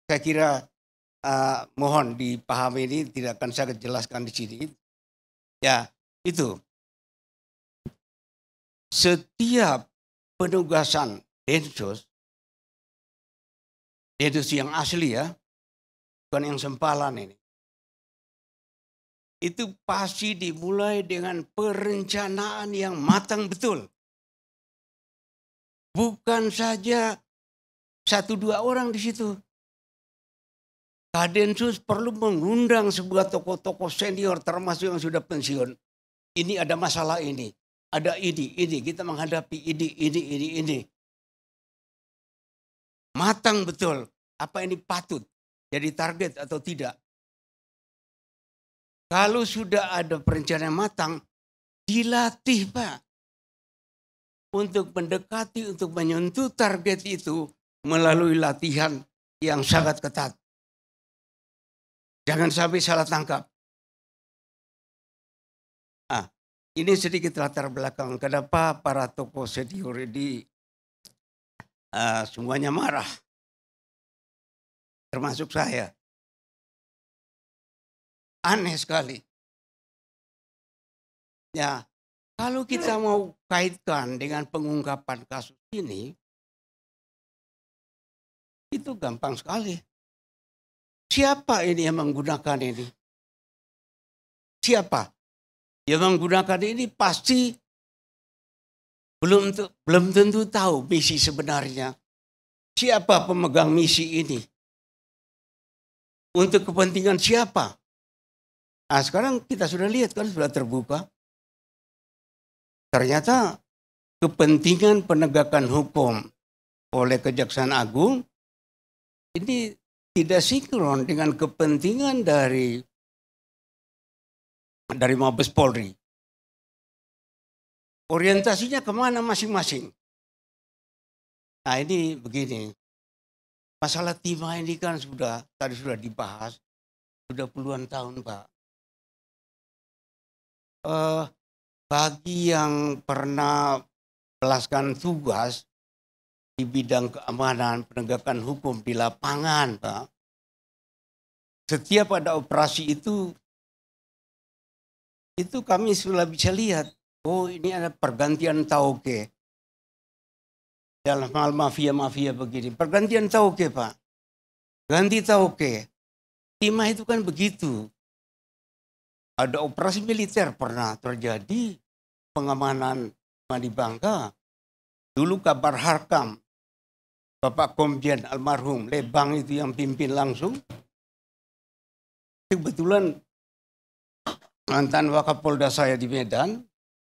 Saya kira uh, mohon dipahami ini tidak akan saya jelaskan di sini. Ya, itu. Setiap penugasan Densus, Densus yang asli ya, bukan yang sempalan ini. Itu pasti dimulai dengan perencanaan yang matang betul. Bukan saja satu dua orang di situ. Kadensus perlu mengundang sebuah tokoh-tokoh senior termasuk yang sudah pensiun. Ini ada masalah ini, ada ini, ini. Kita menghadapi ini, ini, ini, ini. Matang betul apa ini patut jadi target atau tidak. Kalau sudah ada perencanaan matang, dilatih Pak untuk mendekati, untuk menyentuh target itu melalui latihan yang sangat ketat. Jangan sampai salah tangkap. Ah, ini sedikit latar belakang kenapa para tokoh senior ini uh, semuanya marah, termasuk saya. Aneh sekali. Ya, kalau kita mau kaitkan dengan pengungkapan kasus ini, itu gampang sekali. Siapa ini yang menggunakan ini? Siapa? Yang menggunakan ini pasti belum belum tentu tahu misi sebenarnya. Siapa pemegang misi ini? Untuk kepentingan siapa? Nah, sekarang kita sudah lihat kan sudah terbuka Ternyata kepentingan penegakan hukum oleh Kejaksaan Agung ini tidak sinkron dengan kepentingan dari dari Mabes Polri. Orientasinya kemana masing-masing? Nah ini begini, masalah timah ini kan sudah tadi sudah dibahas sudah puluhan tahun pak. Uh, bagi yang pernah belaskan tugas di bidang keamanan penegakan hukum di lapangan, Pak, setiap ada operasi itu, itu kami sudah bisa lihat, oh ini ada pergantian tauke dalam hal mafia-mafia begini. Pergantian tauke, Pak. Ganti tauke. Timah itu kan begitu ada operasi militer pernah terjadi pengamanan di Bangka. Dulu kabar Harkam, Bapak Komjen almarhum Lebang itu yang pimpin langsung. Kebetulan mantan Wakapolda saya di Medan,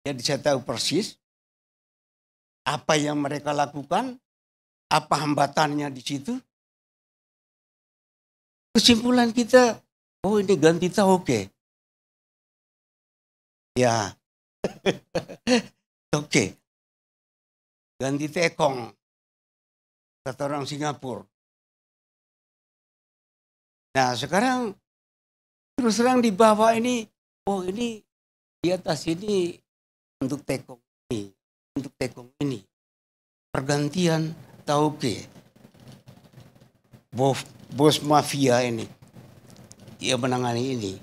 jadi ya saya tahu persis apa yang mereka lakukan, apa hambatannya di situ. Kesimpulan kita, oh ini ganti tahu oke. Okay Ya. Oke. Ganti tekong. Kata orang Singapura. Nah sekarang terus terang di bawah ini, oh ini di atas ini untuk tekong ini, untuk tekong ini. Pergantian tauke. Bos, bos mafia ini. Dia menangani ini.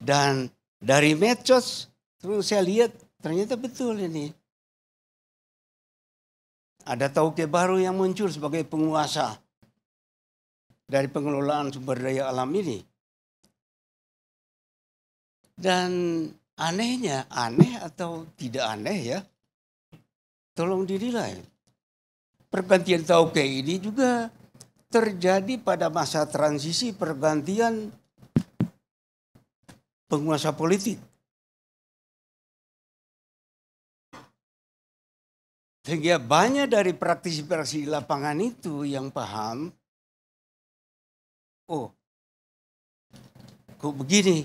Dan dari medsos terus saya lihat ternyata betul ini. Ada tauke baru yang muncul sebagai penguasa dari pengelolaan sumber daya alam ini. Dan anehnya, aneh atau tidak aneh ya, tolong dinilai. Pergantian tauke ini juga terjadi pada masa transisi pergantian penguasa politik. Sehingga banyak dari praktisi-praktisi di lapangan itu yang paham, oh, kok begini?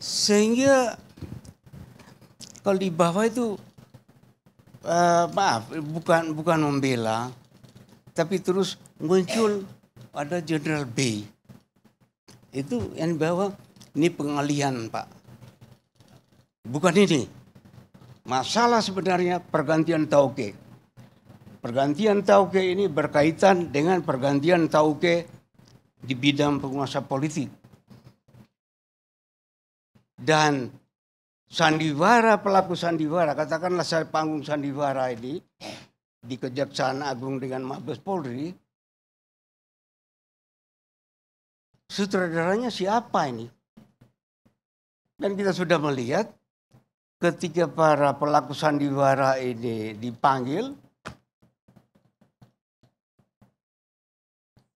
Sehingga kalau di bawah itu, uh, maaf, bukan bukan membela, tapi terus muncul ada Jenderal B itu yang bawa ini pengalihan Pak. Bukan ini. Masalah sebenarnya pergantian tauke. Pergantian tauke ini berkaitan dengan pergantian tauke di bidang penguasa politik. Dan sandiwara pelaku sandiwara, katakanlah saya panggung sandiwara ini di Kejaksaan Agung dengan Mabes Polri, sutradaranya siapa ini? Dan kita sudah melihat ketika para pelaku sandiwara ini dipanggil,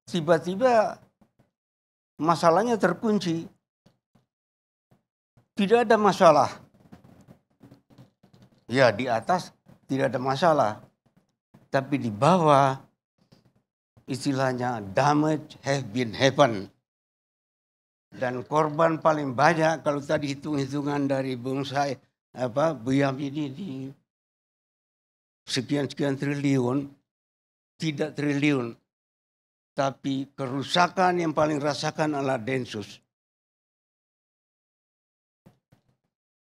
tiba-tiba masalahnya terkunci. Tidak ada masalah. Ya, di atas tidak ada masalah. Tapi di bawah istilahnya damage have been happened. Dan korban paling banyak kalau tadi hitung-hitungan dari Bung Sai, apa Buyam ini di sekian-sekian triliun, tidak triliun. Tapi kerusakan yang paling rasakan adalah Densus.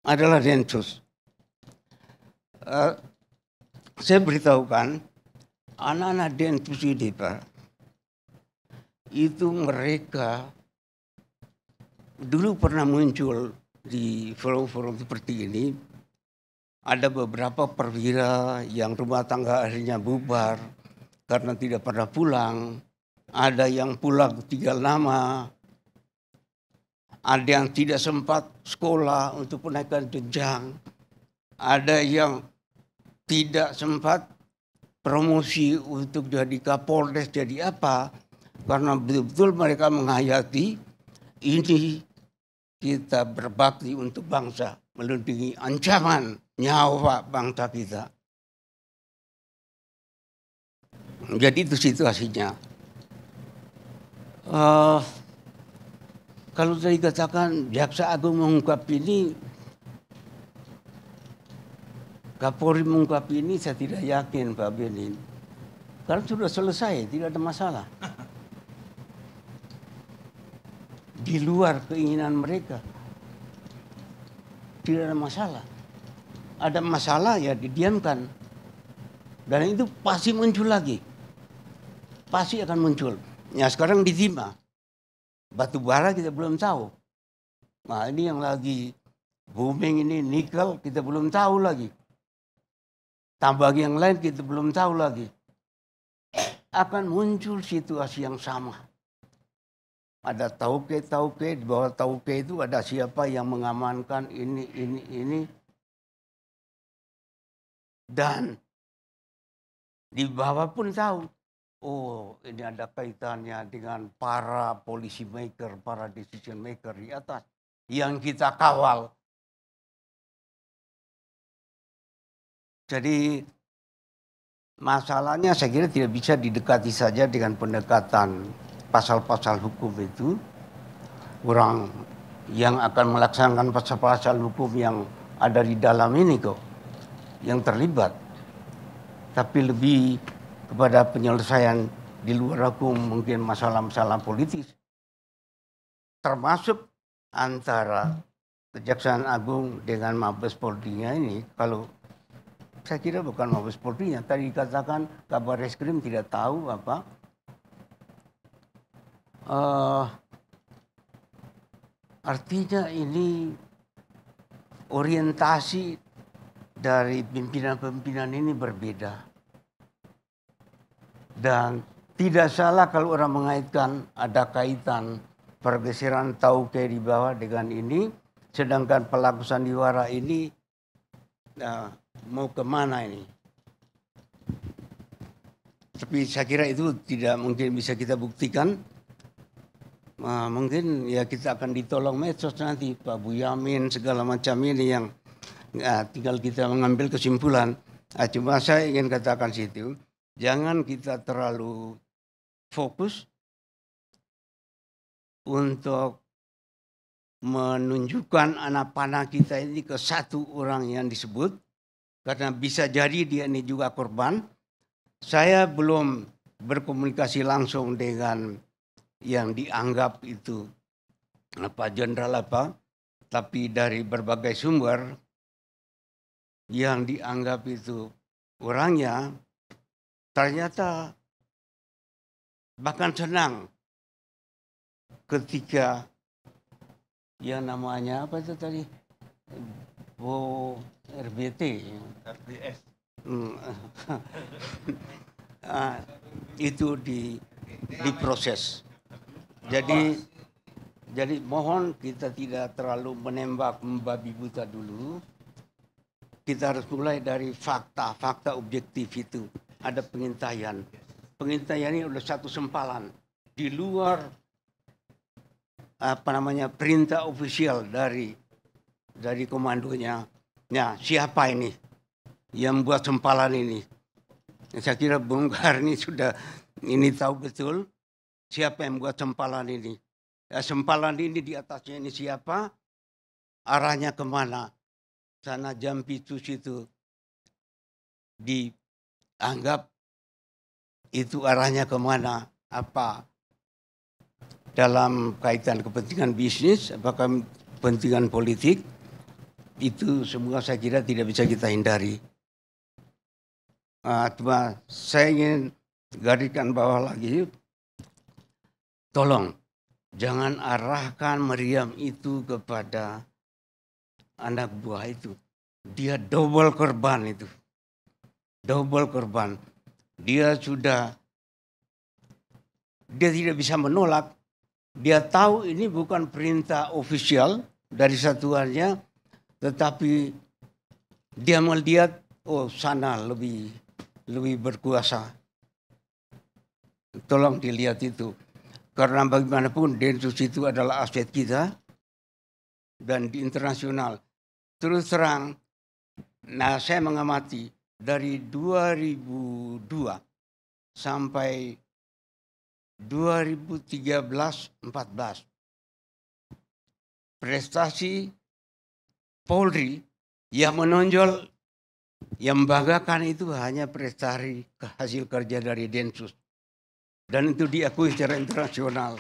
Adalah Densus. Uh, saya beritahukan, anak-anak Densus ini Pak, itu mereka dulu pernah muncul di forum-forum seperti ini ada beberapa perwira yang rumah tangga akhirnya bubar karena tidak pernah pulang. Ada yang pulang tiga lama, Ada yang tidak sempat sekolah untuk menaikkan jenjang. Ada yang tidak sempat promosi untuk jadi kapolres jadi apa. Karena betul-betul mereka menghayati ini kita berbakti untuk bangsa, melindungi ancaman nyawa bangsa kita. Jadi itu situasinya. Uh, kalau tadi katakan Jaksa Agung mengungkap ini, Kapolri mengungkap ini, saya tidak yakin Pak Benin. Karena sudah selesai, tidak ada masalah di luar keinginan mereka. Tidak ada masalah. Ada masalah ya didiamkan. Dan itu pasti muncul lagi. Pasti akan muncul. Ya sekarang di diterima. Batu bara kita belum tahu. Nah ini yang lagi booming ini nikel kita belum tahu lagi. Tambah yang lain kita belum tahu lagi. Akan muncul situasi yang sama ada tauke tauke di bawah tauke itu ada siapa yang mengamankan ini ini ini dan di bawah pun tahu oh ini ada kaitannya dengan para policy maker para decision maker di atas yang kita kawal Jadi masalahnya saya kira tidak bisa didekati saja dengan pendekatan pasal-pasal hukum itu orang yang akan melaksanakan pasal-pasal hukum yang ada di dalam ini kok yang terlibat tapi lebih kepada penyelesaian di luar hukum mungkin masalah-masalah politis termasuk antara Kejaksaan Agung dengan Mabes Polri-nya ini kalau saya kira bukan Mabes Polri-nya tadi dikatakan kabar reskrim tidak tahu apa uh, artinya ini orientasi dari pimpinan-pimpinan ini berbeda. Dan tidak salah kalau orang mengaitkan ada kaitan pergeseran tauke di bawah dengan ini, sedangkan pelaku sandiwara ini uh, mau kemana ini. Tapi saya kira itu tidak mungkin bisa kita buktikan Nah, mungkin ya kita akan ditolong medsos nanti Pak Buyamin segala macam ini yang ya, tinggal kita mengambil kesimpulan. Nah, cuma saya ingin katakan situ, jangan kita terlalu fokus untuk menunjukkan anak panah kita ini ke satu orang yang disebut karena bisa jadi dia ini juga korban. Saya belum berkomunikasi langsung dengan yang dianggap itu apa jenderal apa, tapi dari berbagai sumber yang dianggap itu orangnya ternyata bahkan senang ketika yang namanya apa itu tadi Bo RBT RBS itu di diproses jadi jadi mohon kita tidak terlalu menembak membabi buta dulu. Kita harus mulai dari fakta-fakta objektif itu. Ada pengintaian. Pengintaian ini adalah satu sempalan di luar apa namanya perintah ofisial dari dari komandonya. Nah, siapa ini yang buat sempalan ini? Saya kira Bung Karni sudah ini tahu betul Siapa yang buat sempalan ini? Ya, sempalan ini di atasnya ini siapa? Arahnya kemana? Sana jam pitu situ. Dianggap itu arahnya kemana? Apa? Dalam kaitan kepentingan bisnis, apakah kepentingan politik, itu semua saya kira tidak bisa kita hindari. Uh, cuma saya ingin gariskan bawah lagi Tolong jangan arahkan meriam itu kepada anak buah itu. Dia double korban itu. Double korban. Dia sudah dia tidak bisa menolak. Dia tahu ini bukan perintah ofisial dari satuannya, tetapi dia melihat oh sana lebih lebih berkuasa. Tolong dilihat itu. Karena bagaimanapun Densus itu adalah aset kita dan di internasional. Terus terang, nah saya mengamati dari 2002 sampai 2013-14 prestasi Polri yang menonjol yang membanggakan itu hanya prestasi hasil kerja dari Densus dan itu diakui secara internasional.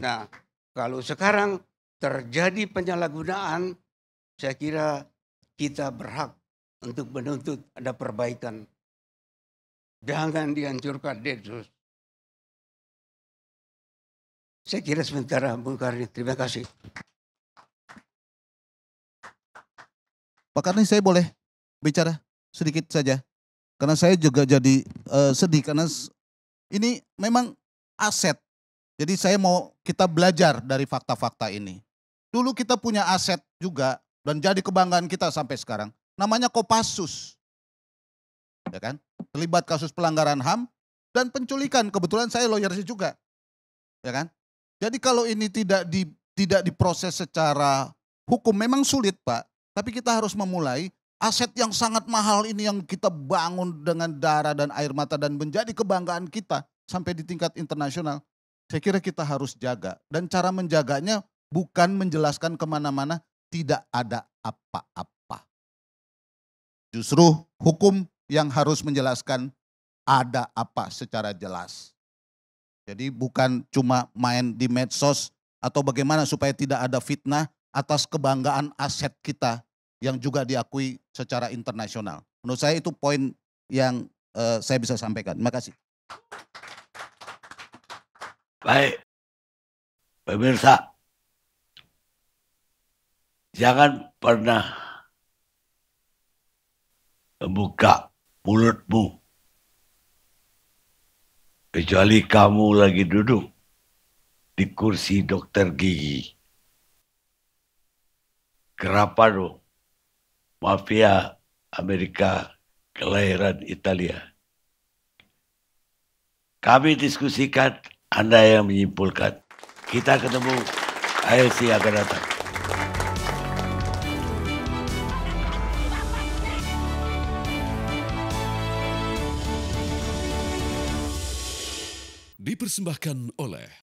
Nah, kalau sekarang terjadi penyalahgunaan, saya kira kita berhak untuk menuntut ada perbaikan. Jangan dihancurkan Densus. Saya kira sementara Bung Karni, terima kasih. Pak Karni saya boleh bicara sedikit saja. Karena saya juga jadi uh, sedih karena ini memang aset. Jadi saya mau kita belajar dari fakta-fakta ini. Dulu kita punya aset juga dan jadi kebanggaan kita sampai sekarang. Namanya Kopassus. Ya kan? Terlibat kasus pelanggaran HAM dan penculikan. Kebetulan saya lawyer sih juga. Ya kan? Jadi kalau ini tidak di tidak diproses secara hukum memang sulit, Pak. Tapi kita harus memulai Aset yang sangat mahal ini yang kita bangun dengan darah dan air mata dan menjadi kebanggaan kita sampai di tingkat internasional. Saya kira kita harus jaga. Dan cara menjaganya bukan menjelaskan kemana-mana tidak ada apa-apa. Justru hukum yang harus menjelaskan ada apa secara jelas. Jadi bukan cuma main di medsos atau bagaimana supaya tidak ada fitnah atas kebanggaan aset kita yang juga diakui secara internasional. Menurut saya itu poin yang uh, saya bisa sampaikan. Terima kasih. Baik. Pemirsa, jangan pernah membuka mulutmu kecuali kamu lagi duduk di kursi dokter gigi. Kenapa dong? mafia Amerika kelahiran Italia. Kami diskusikan, Anda yang menyimpulkan. Kita ketemu ALC akan datang. Dipersembahkan oleh